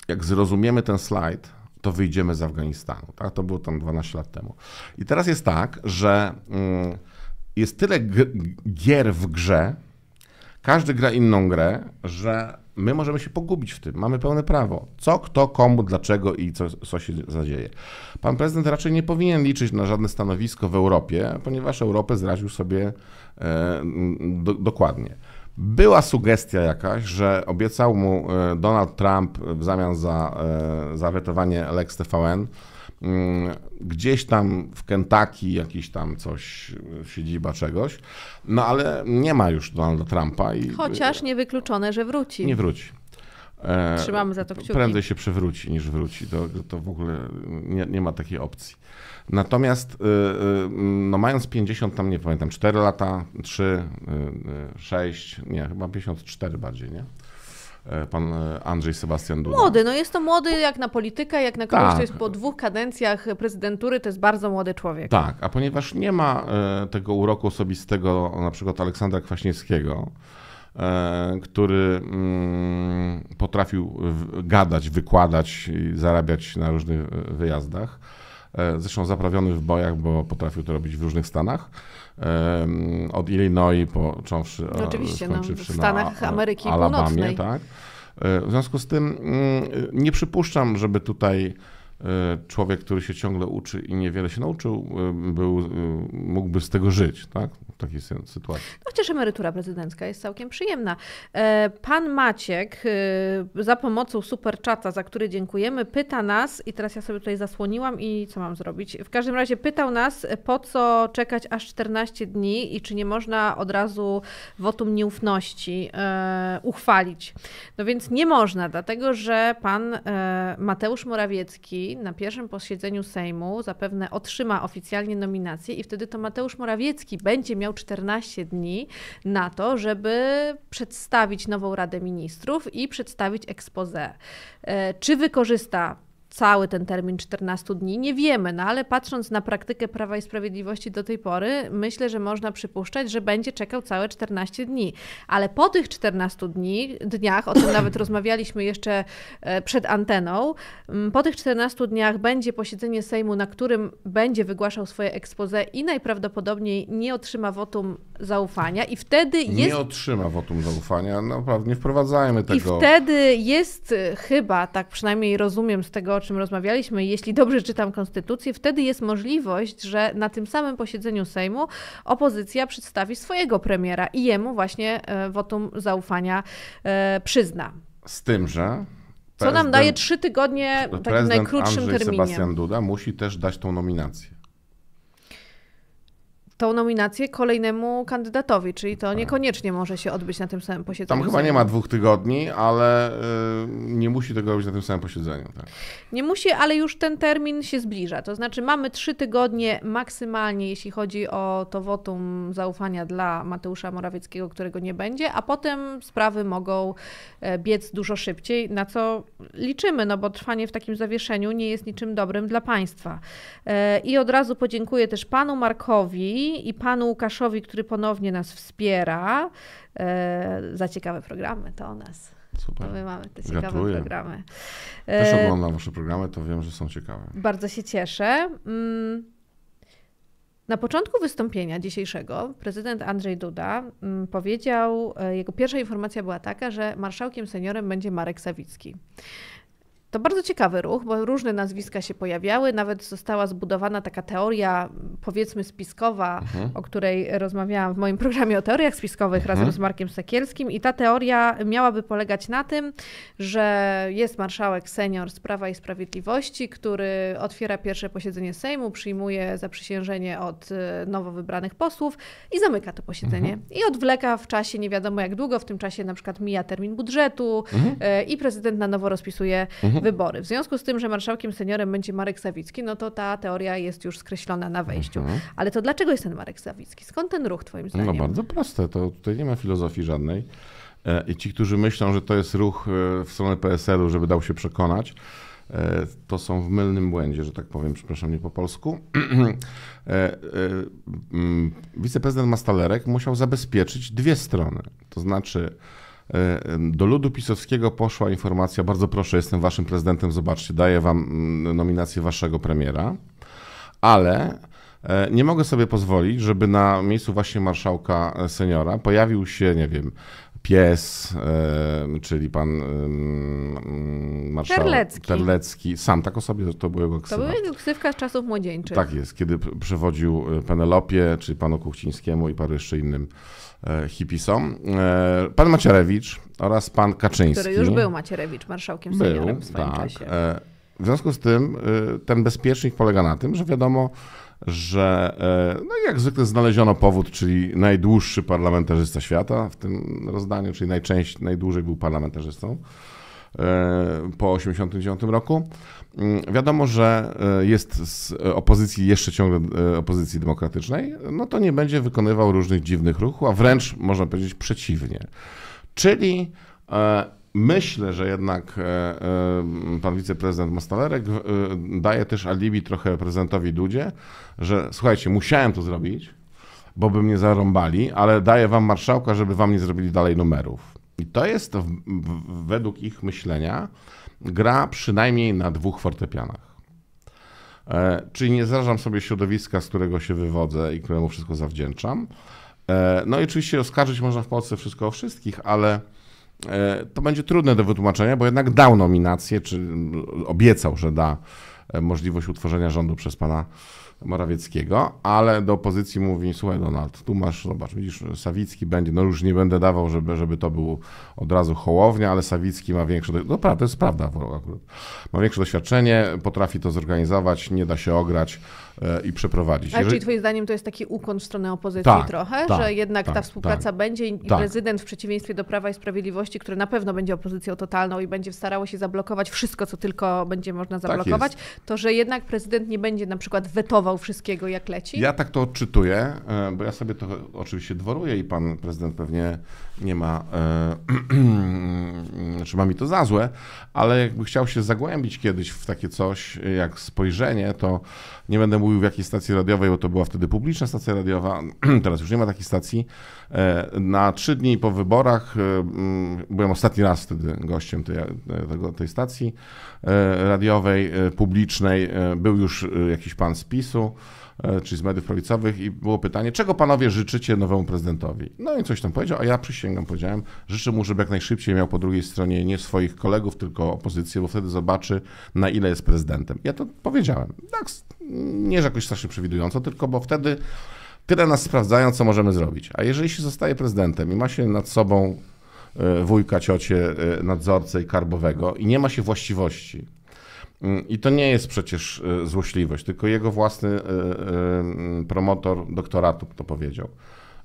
jak zrozumiemy ten slajd, to wyjdziemy z Afganistanu. Tak? To było tam 12 lat temu. I teraz jest tak, że mm, jest tyle gier w grze, każdy gra inną grę, że my możemy się pogubić w tym. Mamy pełne prawo. Co, kto, komu, dlaczego i co, co się zadzieje. Pan prezydent raczej nie powinien liczyć na żadne stanowisko w Europie, ponieważ Europę zraził sobie e, do, dokładnie. Była sugestia jakaś, że obiecał mu e, Donald Trump w zamian za e, zawetowanie Lex TVN mm, gdzieś tam w Kentucky jakiś tam coś, siedziba czegoś, no ale nie ma już Donalda Trumpa. I... Chociaż niewykluczone, że wróci. Nie wróci. E, Trzymamy za to kciuki. Prędzej się przewróci niż wróci. To, to w ogóle nie, nie ma takiej opcji. Natomiast y, y, no mając 50, tam nie pamiętam, 4 lata, 3, 6, y, nie, chyba 54 bardziej, nie? E, pan e, Andrzej Sebastian Duda. Młody, no jest to młody jak na politykę, jak na kogoś, tak. jest po dwóch kadencjach prezydentury, to jest bardzo młody człowiek. Tak, a ponieważ nie ma tego uroku osobistego na przykład Aleksandra Kwaśniewskiego, E, który mm, potrafił gadać, wykładać i zarabiać na różnych e, wyjazdach. E, zresztą zaprawiony w bojach, bo potrafił to robić w różnych stanach. Od Illinois począwszy. Oczywiście, no, w Stanach na, Ameryki Alabamie, Północnej. Tak. W związku z tym mm, nie przypuszczam, żeby tutaj człowiek, który się ciągle uczy i niewiele się nauczył, był, mógłby z tego żyć. Tak? w takiej sytuacji. No, chociaż emerytura prezydencka jest całkiem przyjemna. E, pan Maciek e, za pomocą superczata, za który dziękujemy, pyta nas, i teraz ja sobie tutaj zasłoniłam i co mam zrobić? W każdym razie pytał nas, po co czekać aż 14 dni i czy nie można od razu wotum nieufności e, uchwalić. No więc nie można, dlatego że pan Mateusz Morawiecki na pierwszym posiedzeniu Sejmu zapewne otrzyma oficjalnie nominację i wtedy to Mateusz Morawiecki będzie miał miał 14 dni na to, żeby przedstawić nową Radę Ministrów i przedstawić expose. Czy wykorzysta cały ten termin 14 dni. Nie wiemy, no ale patrząc na praktykę Prawa i Sprawiedliwości do tej pory, myślę, że można przypuszczać, że będzie czekał całe 14 dni. Ale po tych 14 dni, dniach, o tym nawet rozmawialiśmy jeszcze e, przed anteną, mm, po tych 14 dniach będzie posiedzenie Sejmu, na którym będzie wygłaszał swoje expose i najprawdopodobniej nie otrzyma wotum zaufania i wtedy jest... Nie otrzyma wotum zaufania, naprawdę no, nie wprowadzajmy tego. I wtedy jest e, chyba, tak przynajmniej rozumiem z tego, czym rozmawialiśmy, jeśli dobrze czytam konstytucję, wtedy jest możliwość, że na tym samym posiedzeniu Sejmu opozycja przedstawi swojego premiera i jemu właśnie e, wotum zaufania e, przyzna. Z tym, że co nam daje trzy tygodnie w takim najkrótszym Andrzej terminie. Sebastian Duda musi też dać tą nominację tą nominację kolejnemu kandydatowi, czyli to tak. niekoniecznie może się odbyć na tym samym posiedzeniu. Tam chyba nie ma dwóch tygodni, ale y, nie musi tego robić na tym samym posiedzeniu. Tak? Nie musi, ale już ten termin się zbliża. To znaczy mamy trzy tygodnie maksymalnie, jeśli chodzi o to wotum zaufania dla Mateusza Morawieckiego, którego nie będzie, a potem sprawy mogą e, biec dużo szybciej, na co liczymy, no bo trwanie w takim zawieszeniu nie jest niczym dobrym dla państwa. E, I od razu podziękuję też panu Markowi, i panu Łukaszowi, który ponownie nas wspiera e, za ciekawe programy. To o nas. Super. To my mamy te ciekawe Gratuluję. programy. E, Też oglądam wasze programy, to wiem, że są ciekawe. Bardzo się cieszę. Mm, na początku wystąpienia dzisiejszego prezydent Andrzej Duda mm, powiedział, e, jego pierwsza informacja była taka, że marszałkiem seniorem będzie Marek Sawicki. To bardzo ciekawy ruch, bo różne nazwiska się pojawiały, nawet została zbudowana taka teoria, powiedzmy spiskowa, mhm. o której rozmawiałam w moim programie o teoriach spiskowych mhm. razem z Markiem Sekielskim i ta teoria miałaby polegać na tym, że jest marszałek senior z Prawa i Sprawiedliwości, który otwiera pierwsze posiedzenie Sejmu, przyjmuje zaprzysiężenie od e, nowo wybranych posłów i zamyka to posiedzenie. Mhm. I odwleka w czasie nie wiadomo jak długo, w tym czasie na przykład mija termin budżetu mhm. e, i prezydent na nowo rozpisuje mhm. Mhm. wybory. W związku z tym, że marszałkiem seniorem będzie Marek Sawicki, no to ta teoria jest już skreślona na wejściu. Mhm. Ale to dlaczego jest ten Marek Sawicki? Skąd ten ruch twoim no zdaniem? No bardzo proste, to tutaj nie ma filozofii żadnej. E, I ci, którzy myślą, że to jest ruch e, w stronę PSL-u, żeby dał się przekonać, e, to są w mylnym błędzie, że tak powiem, przepraszam, nie po polsku. Mm, wiceprezydent Mastalerek musiał zabezpieczyć dwie strony. To znaczy E, do ludu pisowskiego poszła informacja, bardzo proszę, jestem waszym prezydentem, zobaczcie, daję wam mm, nominację waszego premiera, ale e, nie mogę sobie pozwolić, żeby na miejscu właśnie marszałka e, seniora pojawił się, nie wiem, pies, czyli pan mm, marszałek Terlecki. Terlecki. Sam tak o sobie to był jego ksywka. To była jego ksywka z czasów młodzieńczych. Tak jest, kiedy przewodził Penelopie, czyli panu Kuchcińskiemu i paru jeszcze innym E, hipisom. E, pan Macierewicz oraz pan Kaczyński. Który już był Macierewicz marszałkiem był, seniorem w swoim tak. czasie. E, w związku z tym ten bezpiecznik polega na tym, że wiadomo, że no jak zwykle znaleziono powód, czyli najdłuższy parlamentarzysta świata w tym rozdaniu, czyli najczęściej, najdłużej był parlamentarzystą po 1989 roku. Mm, wiadomo, że e, jest z opozycji jeszcze ciągle e, opozycji demokratycznej, no to nie będzie wykonywał różnych dziwnych ruchów, a wręcz można powiedzieć przeciwnie. Czyli e, myślę, że jednak pan wiceprezydent Mostalerek daje też alibi trochę prezydentowi Dudzie, że słuchajcie, musiałem to zrobić, bo by mnie zarąbali, ale daję wam marszałka, żeby wam nie zrobili dalej numerów. I to jest w, w, według ich myślenia gra przynajmniej na dwóch fortepianach. E, czyli nie zrażam sobie środowiska, z którego się wywodzę i któremu wszystko zawdzięczam. E, no i oczywiście oskarżyć można w Polsce wszystko o wszystkich, ale e, to będzie trudne do wytłumaczenia, bo jednak dał nominację, czy obiecał, że da możliwość utworzenia rządu przez pana Morawieckiego, ale do opozycji mówi, słuchaj Donald, tu masz, zobacz, widzisz, Sawicki będzie, no już nie będę dawał, żeby, żeby to był od razu Hołownia, ale Sawicki ma większe, no to jest prawda akurat, ma większe doświadczenie, potrafi to zorganizować, nie da się ograć e, i przeprowadzić. Ale Jeżeli... czyli twoim zdaniem to jest taki ukłon w stronę opozycji tak, trochę, tak, że jednak tak, ta współpraca tak, będzie i tak. prezydent w przeciwieństwie do Prawa i Sprawiedliwości, który na pewno będzie opozycją totalną i będzie starało się zablokować wszystko, co tylko będzie można tak zablokować, to że jednak prezydent nie będzie na przykład wetował pilnował wszystkiego jak leci? Ja tak to odczytuję, e, bo ja sobie to oczywiście dworuję i pan prezydent pewnie nie ma, e, czy znaczy ma mi to za złe, ale jakby chciał się zagłębić kiedyś w takie coś jak spojrzenie, to nie będę mówił w jakiej stacji radiowej, bo to była wtedy publiczna stacja radiowa, teraz już nie ma takiej stacji. E, na trzy dni po wyborach, e, mm, byłem ostatni raz wtedy gościem tej, tego, tej stacji radiowej, publicznej, był już jakiś pan z PiSu, E, czyli z mediów prawicowych i było pytanie, czego panowie życzycie nowemu prezydentowi? No i coś tam powiedział, a ja przysięgam, powiedziałem, życzę mu, żeby jak najszybciej miał po drugiej stronie nie swoich kolegów, tylko opozycję, bo wtedy zobaczy, na ile jest prezydentem. Ja to powiedziałem. Tak, nie, że jakoś strasznie przewidująco, tylko bo wtedy tyle nas sprawdzają, co możemy zrobić. A jeżeli się zostaje prezydentem i ma się nad sobą e, wujka, ciocie, e, nadzorcę i karbowego i nie ma się właściwości, Mm, I to nie jest przecież e, złośliwość, tylko jego własny e, e, promotor doktoratu to powiedział,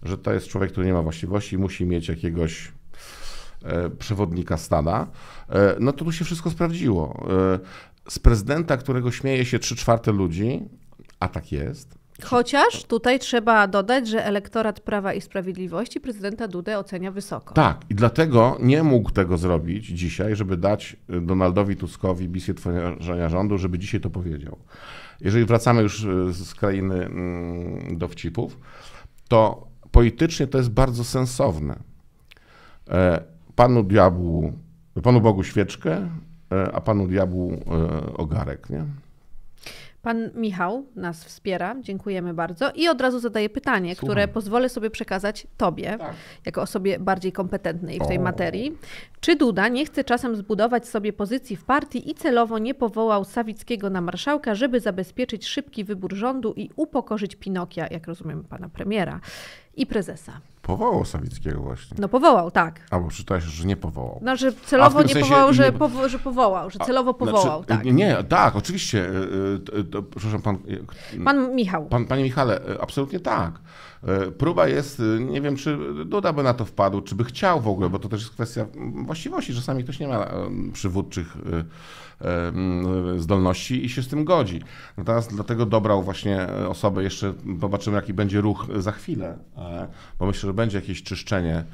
że to jest człowiek, który nie ma właściwości i musi mieć jakiegoś przewodnika stada. No to tu się wszystko sprawdziło. Z prezydenta, którego śmieje się 3 czwarte ludzi, a tak jest, Chociaż tutaj trzeba dodać, że elektorat Prawa i Sprawiedliwości prezydenta Dudę ocenia wysoko. Tak, i dlatego nie mógł tego zrobić dzisiaj, żeby dać y, Donaldowi Tuskowi misję tworzenia rządu, żeby dzisiaj to powiedział. Jeżeli wracamy już y, z krainy mm, dowcipów, to politycznie to jest bardzo sensowne. E, panu diabłu, panu Bogu świeczkę, e, a panu diabłu e, ogarek, nie? Pan Michał nas wspiera, dziękujemy bardzo. I od razu zadaję pytanie, Słucham. które pozwolę sobie przekazać Tobie, tak. jako osobie bardziej kompetentnej w tej o. materii. Czy Duda nie chce czasem zbudować sobie pozycji w partii i celowo nie powołał Sawickiego na marszałka, żeby zabezpieczyć szybki wybór rządu i upokorzyć Pinokia, jak rozumiem, pana premiera i prezesa? Powołał Sawickiego właśnie. No powołał, tak. Albo czytałeś, że nie powołał. No, że celowo nie sensie, powołał, że, nie... Powo że powołał, że celowo znaczy, powołał, znaczy, tak. Nie, tak, oczywiście. Y, y, to, przepraszam, pan... Y, pan Michał. Pan, panie Michale, absolutnie tak. Próba jest, nie wiem, czy Duda by na to wpadł, czy by chciał w ogóle, bo to też jest kwestia właściwości. Czasami ktoś nie ma przywódczych zdolności i się z tym godzi. Natomiast dlatego dobrał właśnie e, osobę, jeszcze zobaczymy jaki będzie ruch za chwilę, e, bo myślę, że będzie jakieś czyszczenie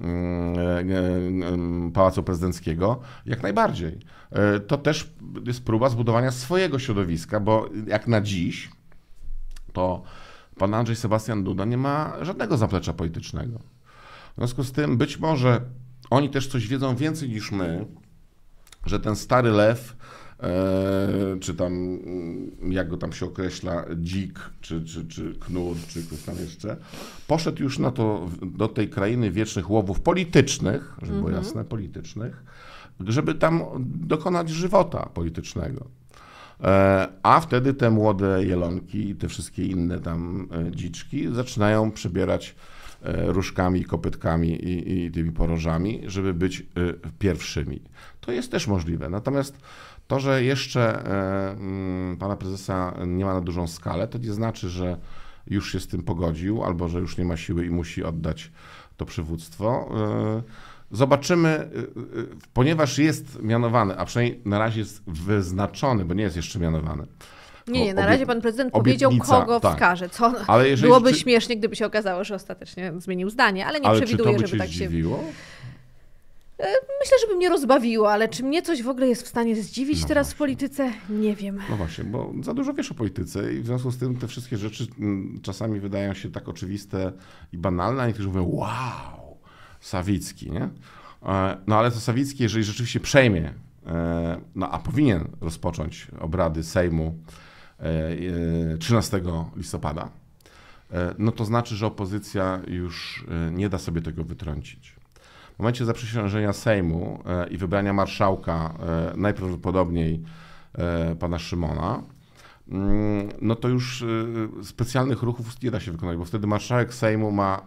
mm, e, Pałacu Prezydenckiego, jak najbardziej. To też jest próba zbudowania swojego środowiska, bo jak na dziś, to pan Andrzej Sebastian Duda nie ma żadnego zaplecza politycznego. W związku z tym być może oni też coś wiedzą więcej niż my, że ten stary lew Eee, czy tam, mm, jak go tam się określa, dzik, czy, czy, czy knur, czy ktoś tam jeszcze, poszedł już na to, do tej krainy wiecznych łowów politycznych, żeby było mhm. jasne, politycznych, żeby tam dokonać żywota politycznego. Eee, a wtedy te młode jelonki i te wszystkie inne tam e, dziczki zaczynają przebierać e, różkami, kopytkami i, i tymi porożami, żeby być e, pierwszymi. To jest też możliwe. Natomiast to, że jeszcze e, mm, pana prezesa nie ma na dużą skalę, to nie znaczy, że już się z tym pogodził albo że już nie ma siły i musi oddać to przywództwo. E, zobaczymy, e, ponieważ jest mianowany, a przynajmniej na razie jest wyznaczony, bo nie jest jeszcze mianowany. Nie, nie, na razie pan prezydent powiedział, kogo tak. wskaże. Co ale byłoby czy... śmiesznie, gdyby się okazało, że ostatecznie zmienił zdanie, ale nie ale przewiduje, czy to by żeby tak się. Zdziwiło? E, myślę, że mnie rozbawiło, ale czy mnie coś w ogóle jest w stanie zdziwić no teraz właśnie. w polityce? Nie wiem. No właśnie, bo za dużo wiesz o polityce i w związku z tym te wszystkie rzeczy mm, czasami wydają się tak oczywiste i banalne, a niektórzy mówią wow, Sawicki, nie? E, no ale to Sawicki, jeżeli rzeczywiście przejmie, e, no a powinien rozpocząć obrady Sejmu 13 listopada, no to znaczy, że opozycja już nie da sobie tego wytrącić. W momencie zaprzysiężenia Sejmu e, i wybrania marszałka, e, najprawdopodobniej e, pana Szymona, mm, no to już specjalnych ruchów nie da się wykonać, bo wtedy marszałek Sejmu ma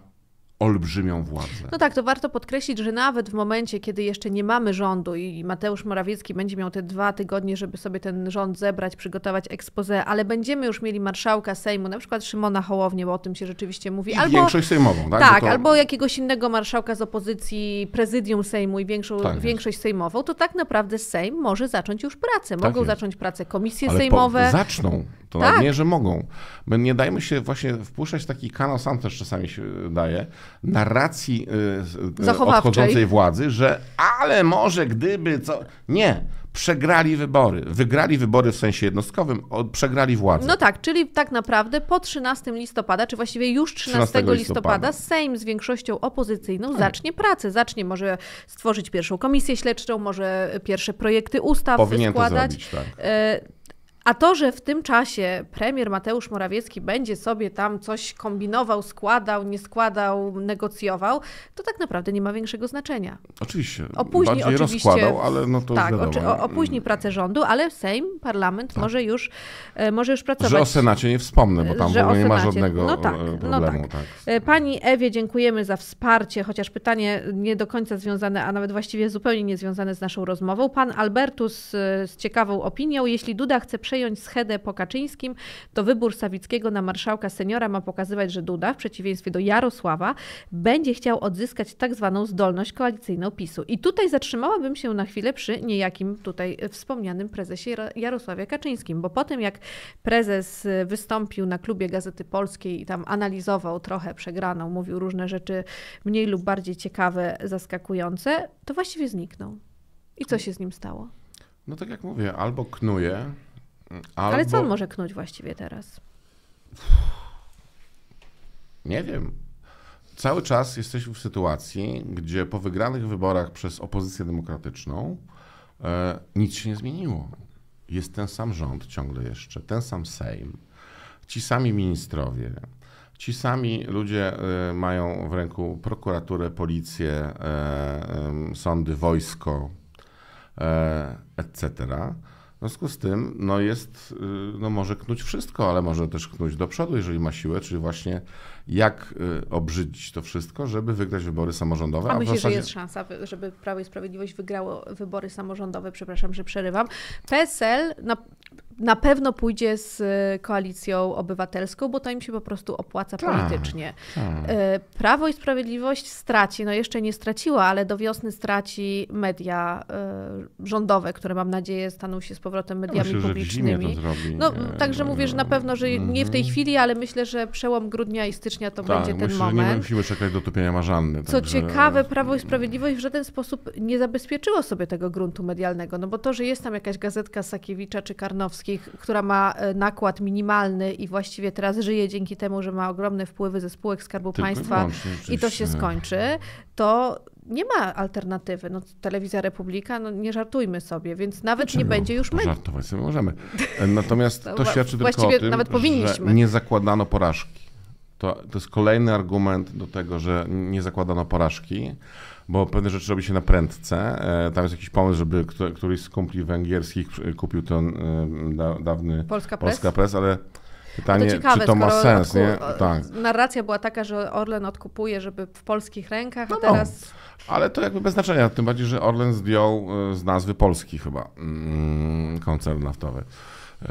olbrzymią władzę. No tak, to warto podkreślić, że nawet w momencie, kiedy jeszcze nie mamy rządu i Mateusz Morawiecki będzie miał te dwa tygodnie, żeby sobie ten rząd zebrać, przygotować ekspozę, ale będziemy już mieli marszałka Sejmu, na przykład Szymona Hołownię, bo o tym się rzeczywiście mówi. I albo, większość sejmową, tak? Tak, to... albo jakiegoś innego marszałka z opozycji, prezydium Sejmu i większą, tak większość sejmową, to tak naprawdę Sejm może zacząć już pracę. Tak Mogą tak zacząć pracę komisje ale sejmowe. Po... Zaczną. To tak. nie, że mogą. My nie dajmy się właśnie wpuszczać, taki kanał sam też czasami się daje, narracji y, y, odchodzącej władzy, że ale może gdyby co... Nie przegrali wybory. Wygrali wybory w sensie jednostkowym, przegrali władzę. No tak, czyli tak naprawdę po 13 listopada, czy właściwie już 13, 13 listopada, listopada, Sejm z większością opozycyjną tak. zacznie pracę. Zacznie może stworzyć pierwszą komisję śledczą, może pierwsze projekty ustaw Powinien składać. To zrobić, tak. E, a to, że w tym czasie premier Mateusz Morawiecki będzie sobie tam coś kombinował, składał, nie składał, negocjował, to tak naprawdę nie ma większego znaczenia. Oczywiście. Opóźni później oczywiście, rozkładał, ale no to tak, wiadomo. No. opóźni pracę rządu, ale Sejm, parlament tak. może, już, e, może już pracować. Że o Senacie nie wspomnę, bo tam nie ma żadnego no tak, e, no problemu. No tak. tak. E, pani Ewie dziękujemy za wsparcie, chociaż pytanie nie do końca związane, a nawet właściwie zupełnie niezwiązane z naszą rozmową. Pan Albertus z ciekawą opinią, jeśli Duda chce przejąć schedę po Kaczyńskim, to wybór Sawickiego na marszałka seniora ma pokazywać, że Duda, w przeciwieństwie do Jarosława, będzie chciał odzyskać tak zwaną zdolność koalicyjną PiSu. I tutaj zatrzymałabym się na chwilę przy niejakim tutaj wspomnianym prezesie Jarosławie Kaczyńskim, bo po tym jak prezes wystąpił na klubie Gazety Polskiej i tam analizował trochę przegraną, mówił różne rzeczy mniej lub bardziej ciekawe, zaskakujące, to właściwie zniknął. I co się z nim stało? No tak jak mówię, albo knuje, Albo... Ale co on może knuć właściwie teraz? Nie wiem. Cały czas jesteśmy w sytuacji, gdzie po wygranych wyborach przez opozycję demokratyczną e, nic się nie zmieniło. Jest ten sam rząd ciągle jeszcze, ten sam Sejm, ci sami ministrowie, Ci sami ludzie e, mają w ręku prokuraturę, policję, e, sądy, wojsko, e, etc. W związku z tym no jest, y, no może knuć wszystko, ale może też knuć do przodu, jeżeli ma siłę, czyli właśnie jak y, obrzydzić to wszystko, żeby wygrać wybory samorządowe. A, a myślisz, zasadzie... że jest szansa, żeby Prawo i Sprawiedliwość wygrało wybory samorządowe? Przepraszam, że przerywam. PSL, no, na pewno pójdzie z y, koalicją obywatelską, bo to im się po prostu opłaca tak, politycznie. Tak. Y, Prawo i Sprawiedliwość straci, no jeszcze nie straciła, ale do wiosny straci media y, rządowe, które mam nadzieję staną się z powrotem mediami ja myślę, publicznymi. No, e, także mówię, że na pewno, że nie w tej mhm. chwili, ale myślę, że przełom grudnia i stycznia to tak, będzie ten myślę, moment. Że nie musimy czekać do topienia marzanny. Co także... ciekawe, Prawo i Sprawiedliwość w żaden sposób nie zabezpieczyło sobie tego gruntu medialnego, no bo to, że jest tam jakaś gazetka Sakiewicza czy Karnowska, która ma e, nakład minimalny i właściwie teraz żyje dzięki temu, że ma ogromne wpływy ze spółek Skarbu Tylko Państwa i to się skończy, to nie ma alternatywy. No, telewizja Republika, no nie żartujmy sobie, więc nawet nie będzie już my. Żartować sobie możemy. E, natomiast no, to świadczy tylko o tym, nawet powinniśmy. że nie zakładano porażki to, to jest kolejny argument do tego, że nie zakładano porażki, bo pewne rzeczy robi się na prędce. E, tam jest jakiś pomysł, żeby któryś z kumpli węgierskich kupił ten dawny Polska Press, Press ale Pytanie, to ciekawe, czy to ma sens, odku... nie? Tak. Narracja była taka, że Orlen odkupuje, żeby w polskich rękach, a no, no. teraz... No. Ale to jakby bez znaczenia, tym bardziej, że Orlen zdjął e, z nazwy Polski chyba mm, koncern naftowy. E,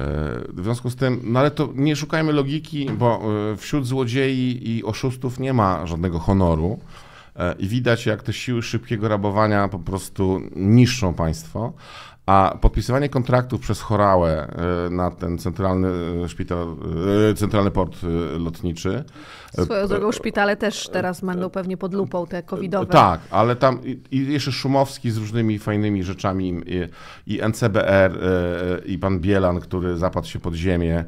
w związku z tym, no ale to nie szukajmy logiki, bo e, wśród złodziei i oszustów nie ma żadnego honoru e, i widać, jak te siły szybkiego rabowania po prostu niszczą państwo. A podpisywanie kontraktów przez Chorałę y, na ten centralny y, szpital, y, centralny port lotniczy. Swoją drogą szpitale też teraz będą pewnie pod lupą te covidowe. Tak, ale tam i jeszcze Szumowski z różnymi fajnymi rzeczami i, i NCBR i pan Bielan, który zapadł się pod ziemię.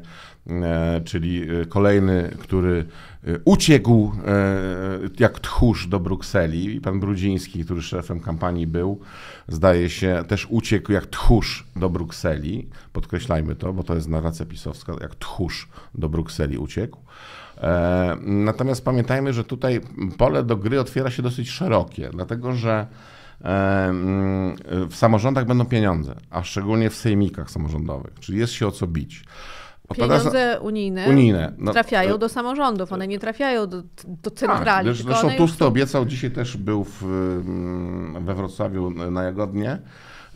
E, czyli e, kolejny, który e, uciekł jak tchórz do Brukseli. I pan Brudziński, który szefem kampanii był, zdaje się, też uciekł jak tchórz do Brukseli. Podkreślajmy to, bo to jest narracja pisowska, jak tchórz do Brukseli uciekł. Natomiast pamiętajmy, że tutaj pole do gry otwiera się dosyć szerokie, dlatego że mm, w samorządach będą pieniądze, a szczególnie w sejmikach samorządowych, czyli jest się o co bić. Pieniądze unijne, unijne. No, trafiają e, do samorządów, one nie trafiają do, do tak, centrali. Tak, zresztą Tusk już... obiecał, dzisiaj też był w, mm, we Wrocławiu na Jagodnie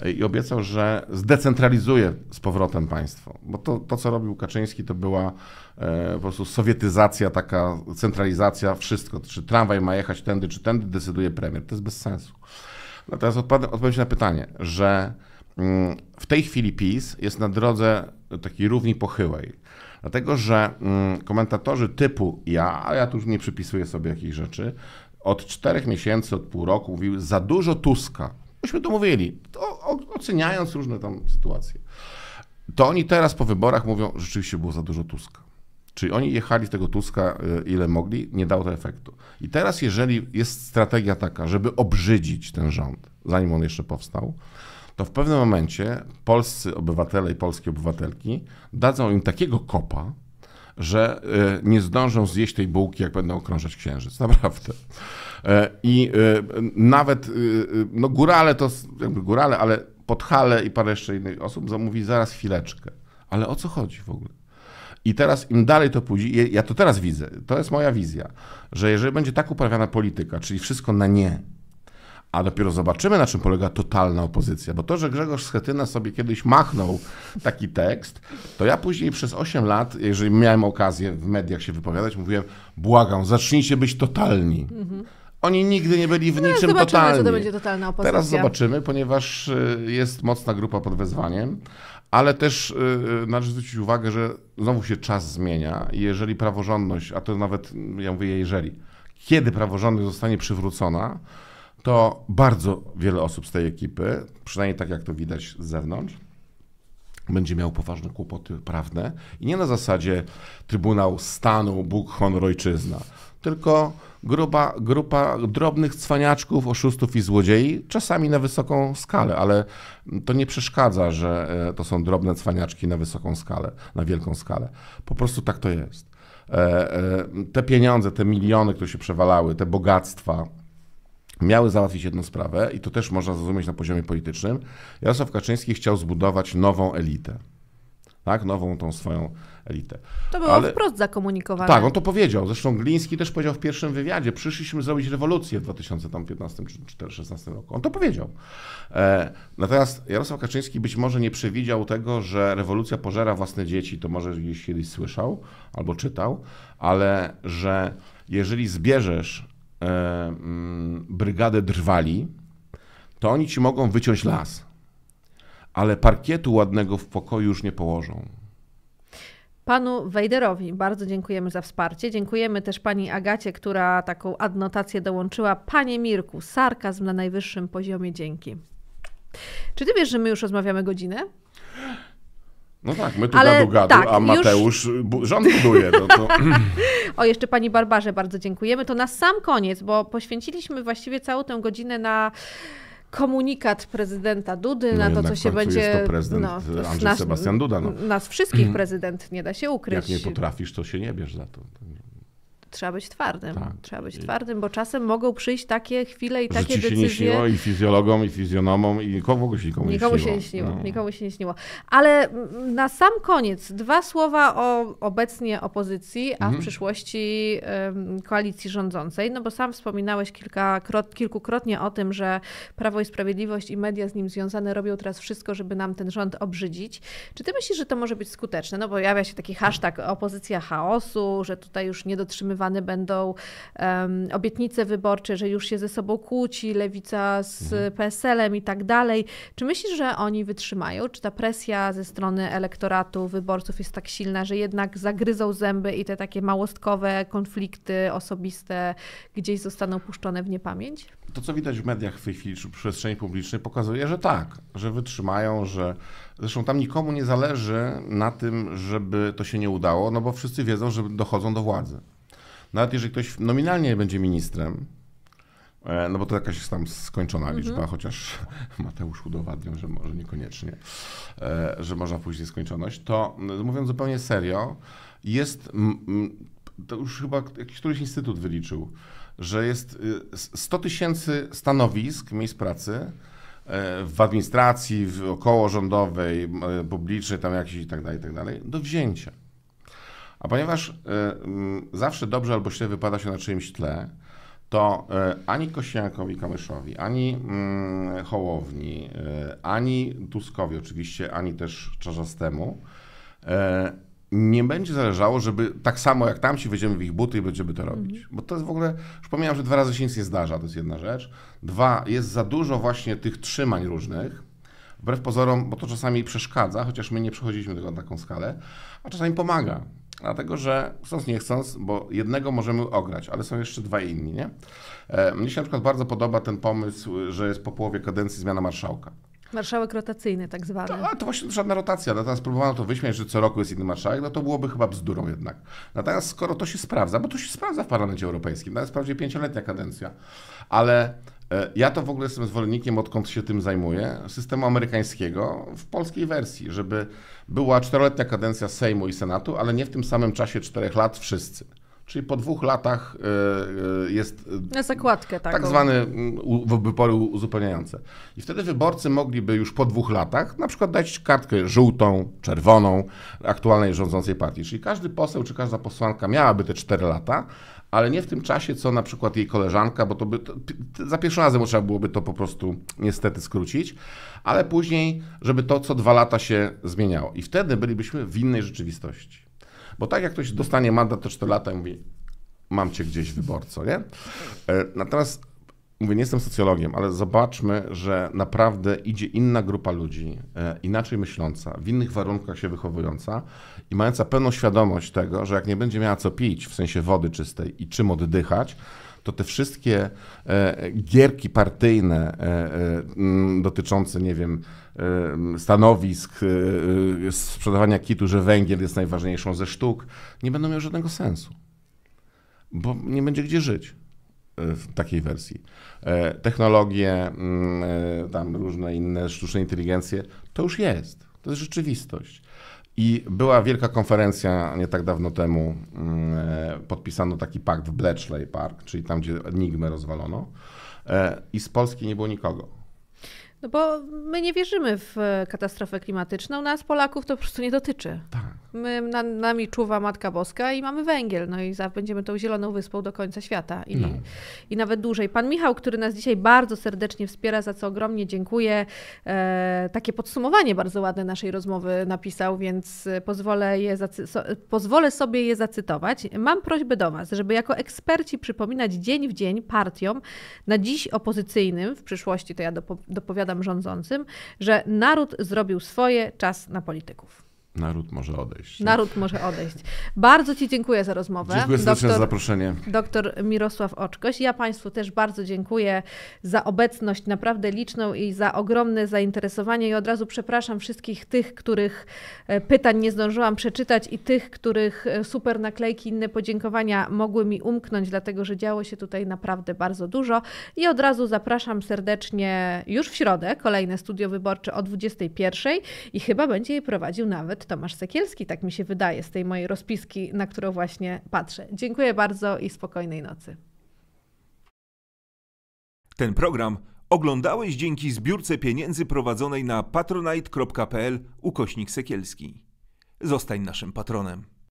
e, i obiecał, że zdecentralizuje z powrotem państwo. Bo to, to co robił Kaczyński, to była e, po prostu sowietyzacja, taka centralizacja, wszystko. Czy tramwaj ma jechać tędy, czy tędy, decyduje premier. To jest bez sensu. Natomiast no odpowiedź na pytanie, że mm, w tej chwili PiS jest na drodze takiej równi pochyłej. Dlatego, że mm, komentatorzy typu ja, a ja tu już nie przypisuję sobie jakichś rzeczy, od czterech miesięcy, od pół roku mówił za dużo Tuska. Myśmy to mówili, oceniając różne tam sytuacje. To oni teraz po wyborach mówią, że rzeczywiście było za dużo Tuska. Czyli oni jechali tego Tuska y, ile mogli, nie dało to efektu. I teraz, jeżeli jest strategia taka, żeby obrzydzić ten rząd, zanim on jeszcze powstał, to w pewnym momencie polscy obywatele i polskie obywatelki dadzą im takiego kopa, że e, nie zdążą zjeść tej bułki, jak będą okrążać księżyc. Naprawdę. E, I e, nawet, no górale to, jakby górale, ale podhale i parę jeszcze innych osób zamówi zaraz chwileczkę. Ale o co chodzi w ogóle? I teraz im dalej to pójdzie, ja to teraz widzę, to jest moja wizja, że jeżeli będzie tak uprawiana polityka, czyli wszystko na nie, a dopiero zobaczymy, na czym polega totalna opozycja. Bo to, że Grzegorz Schetyna sobie kiedyś machnął taki tekst, to ja później przez 8 lat, jeżeli miałem okazję w mediach się wypowiadać, mówiłem, błagam, zacznijcie być totalni. Mhm. Oni nigdy nie byli w no, niczym totalni. to będzie totalna opozycja. Teraz zobaczymy, ponieważ y, jest mocna grupa pod wezwaniem, ale też y, y, należy zwrócić uwagę, że znowu się czas zmienia i jeżeli praworządność, a to nawet, mm, ja mówię jeżeli, kiedy praworządność zostanie przywrócona, to bardzo wiele osób z tej ekipy, przynajmniej tak jak to widać z zewnątrz, będzie miał poważne kłopoty prawne i nie na zasadzie Trybunał Stanu, Bóg, honor, ojczyzna, tylko grupa, grupa drobnych cwaniaczków, oszustów i złodziei, czasami na wysoką skalę, ale to nie przeszkadza, że e, to są drobne cwaniaczki na wysoką skalę, na wielką skalę. Po prostu tak to jest. E, e, te pieniądze, te miliony, które się przewalały, te bogactwa, miały załatwić jedną sprawę i to też można zrozumieć na poziomie politycznym. Jarosław Kaczyński chciał zbudować nową elitę. Tak, nową tą swoją elitę. To było Ale... wprost zakomunikowane. Tak, on to powiedział. Zresztą Gliński też powiedział w pierwszym wywiadzie, przyszliśmy zrobić rewolucję w 2015 czy 2016 roku. On to powiedział. E... natomiast Jarosław Kaczyński być może nie przewidział tego, że rewolucja pożera własne dzieci. To może gdzieś kiedyś słyszał albo czytał, ale że jeżeli zbierzesz E, mm, brygadę drwali, to oni ci mogą wyciąć las, ale parkietu ładnego w pokoju już nie położą. Panu Wejderowi bardzo dziękujemy za wsparcie. Dziękujemy też pani Agacie, która taką adnotację dołączyła. Panie Mirku, sarkazm na najwyższym poziomie, dzięki. Czy ty wiesz, że my już rozmawiamy godzinę? No tak, my tu Ale gadu, gadu tak, a Mateusz już... rząd buduje. No to... o, jeszcze pani Barbarze bardzo dziękujemy. To na sam koniec, bo poświęciliśmy właściwie całą tę godzinę na komunikat prezydenta Dudy, no na to, co się będzie. Jest to prezydent no, Andrzej nas, Sebastian Duda. No. Nas wszystkich prezydent nie da się ukryć. Jak nie potrafisz, to się nie bierz za to trzeba być twardym. Tak. Trzeba być twardym, bo czasem mogą przyjść takie chwile i takie decyzje. się nie śniło i fizjologom, i fizjonomom, i komu się nikomu nikomu nie śniło. Się nie śniło. No. Nikomu się nie śniło. Ale na sam koniec dwa słowa o obecnie opozycji, a mhm. w przyszłości koalicji rządzącej, no bo sam wspominałeś kilkakrot, kilkukrotnie o tym, że Prawo i Sprawiedliwość i media z nim związane robią teraz wszystko, żeby nam ten rząd obrzydzić. Czy ty myślisz, że to może być skuteczne? No bo pojawia się taki hashtag opozycja chaosu, że tutaj już nie dotrzymywa będą um, obietnice wyborcze, że już się ze sobą kłóci lewica z mhm. PSL-em i tak dalej. Czy myślisz, że oni wytrzymają? Czy ta presja ze strony elektoratu, wyborców jest tak silna, że jednak zagryzą zęby i te takie małostkowe konflikty osobiste gdzieś zostaną puszczone w niepamięć? To, co widać w mediach w tej chwili, czy w przestrzeni publicznej, pokazuje, że tak, że wytrzymają, że zresztą tam nikomu nie zależy na tym, żeby to się nie udało, no bo wszyscy wiedzą, że dochodzą do władzy. Nawet jeżeli ktoś nominalnie będzie ministrem, e, no bo to jakaś tam skończona mhm. liczba, mm -hmm. chociaż Mateusz udowadnił, że może niekoniecznie, e, że można pójść w nieskończoność, to mówiąc zupełnie serio, jest, to już chyba jakiś któryś instytut wyliczył, że jest 100 y, tysięcy stanowisk, miejsc pracy e, w administracji, w okołorządowej, publicznej, tam jakiejś i tak dalej, i tak dalej, do wzięcia. A ponieważ e, mm, zawsze dobrze albo źle wypada się na czyimś tle, to e, ani Kośniakowi Kamyszowi, ani mm, Hołowni, e, ani Tuskowi oczywiście, ani też Czarzastemu nie będzie zależało, żeby tak samo jak tamci wejdziemy w ich buty i będziemy to robić. Mhm. Bo to jest w ogóle, już że dwa razy się nic nie zdarza, to jest jedna rzecz. Dwa, jest za dużo właśnie tych trzymań różnych, wbrew pozorom, bo to czasami przeszkadza, chociaż my nie przechodziliśmy tego na taką skalę, a czasami pomaga. Dlatego, że chcąc nie chcąc, bo jednego możemy ograć, ale są jeszcze dwa inni, nie? E, mnie się na przykład bardzo podoba ten pomysł, że jest po połowie kadencji zmiana marszałka. Marszałek rotacyjny tak zwany. To, to właśnie żadna rotacja. Natomiast próbowano to wyśmiać, że co roku jest inny marszałek, no to byłoby chyba bzdurą jednak. Natomiast skoro to się sprawdza, bo to się sprawdza w Parlamencie Europejskim, to jest wprawdzie pięcioletnia kadencja, ale E, ja to w ogóle jestem zwolennikiem, odkąd się tym zajmuję, systemu amerykańskiego w polskiej wersji, żeby była czteroletnia kadencja Sejmu i Senatu, ale nie w tym samym czasie czterech lat wszyscy. Czyli po dwóch latach e, e, jest zakładkę taką. tak zwany mm, wybory uzupełniające. I wtedy wyborcy mogliby już po dwóch latach na przykład dać kartkę żółtą, czerwoną aktualnej rządzącej partii. Czyli każdy poseł czy każda posłanka miałaby te cztery lata, ale nie w tym czasie, co na przykład jej koleżanka, bo to by to, za pierwszym razem trzeba byłoby to po prostu niestety skrócić, ale później, żeby to co dwa lata się zmieniało. I wtedy bylibyśmy w innej rzeczywistości. Bo tak jak ktoś dostanie mandat to 4 lata i mówi, mam cię gdzieś wyborco, nie? E, natomiast mówię, nie jestem socjologiem, ale zobaczmy, że naprawdę idzie inna grupa ludzi, e, inaczej myśląca, w innych warunkach się wychowująca i mająca pełną świadomość tego, że jak nie będzie miała co pić, w sensie wody czystej i czym oddychać, to te wszystkie e, gierki partyjne e, dotyczące, nie wiem, stanowisk, sprzedawania kitu, że węgiel jest najważniejszą ze sztuk, nie będą miały żadnego sensu, bo nie będzie gdzie żyć w takiej wersji. E, technologie, mm, e, tam różne inne sztuczne inteligencje, to już jest. To jest rzeczywistość. I była wielka konferencja nie tak dawno temu. Mm, e, podpisano taki pakt w Bletchley Park, czyli tam, gdzie Enigmę rozwalono. I z Polski nie było nikogo. No bo my nie wierzymy w katastrofę klimatyczną, nas Polaków to po prostu nie dotyczy. Tak. My, na, nami czuwa Matka Boska i mamy węgiel, no i będziemy tą zieloną wyspą do końca świata i, no. i nawet dłużej. Pan Michał, który nas dzisiaj bardzo serdecznie wspiera, za co ogromnie dziękuję, e, takie podsumowanie bardzo ładne naszej rozmowy napisał, więc pozwolę, je so, pozwolę sobie je zacytować. Mam prośbę do Was, żeby jako eksperci przypominać dzień w dzień partiom, na dziś opozycyjnym, w przyszłości to ja dopowiadam, rządzącym, że naród zrobił swoje, czas na polityków. Naród może odejść. Naród może odejść. Bardzo Ci dziękuję za rozmowę. Dziękuję serdecznie za zaproszenie. Doktor Mirosław Oczkoś. Ja Państwu też bardzo dziękuję za obecność naprawdę liczną i za ogromne zainteresowanie. I od razu przepraszam wszystkich tych, których e, pytań nie zdążyłam przeczytać i tych, których e, super naklejki, inne podziękowania mogły mi umknąć, dlatego że działo się tutaj naprawdę bardzo dużo. I od razu zapraszam serdecznie już w środę kolejne studio wyborcze o 21.00 i chyba będzie je prowadził nawet Tomasz Sekielski, tak mi się wydaje z tej mojej rozpiski, na którą właśnie patrzę. Dziękuję bardzo i spokojnej nocy. Ten program oglądałeś dzięki zbiórce pieniędzy prowadzonej na patronite.pl ukośnik Sekielski. Zostań naszym patronem.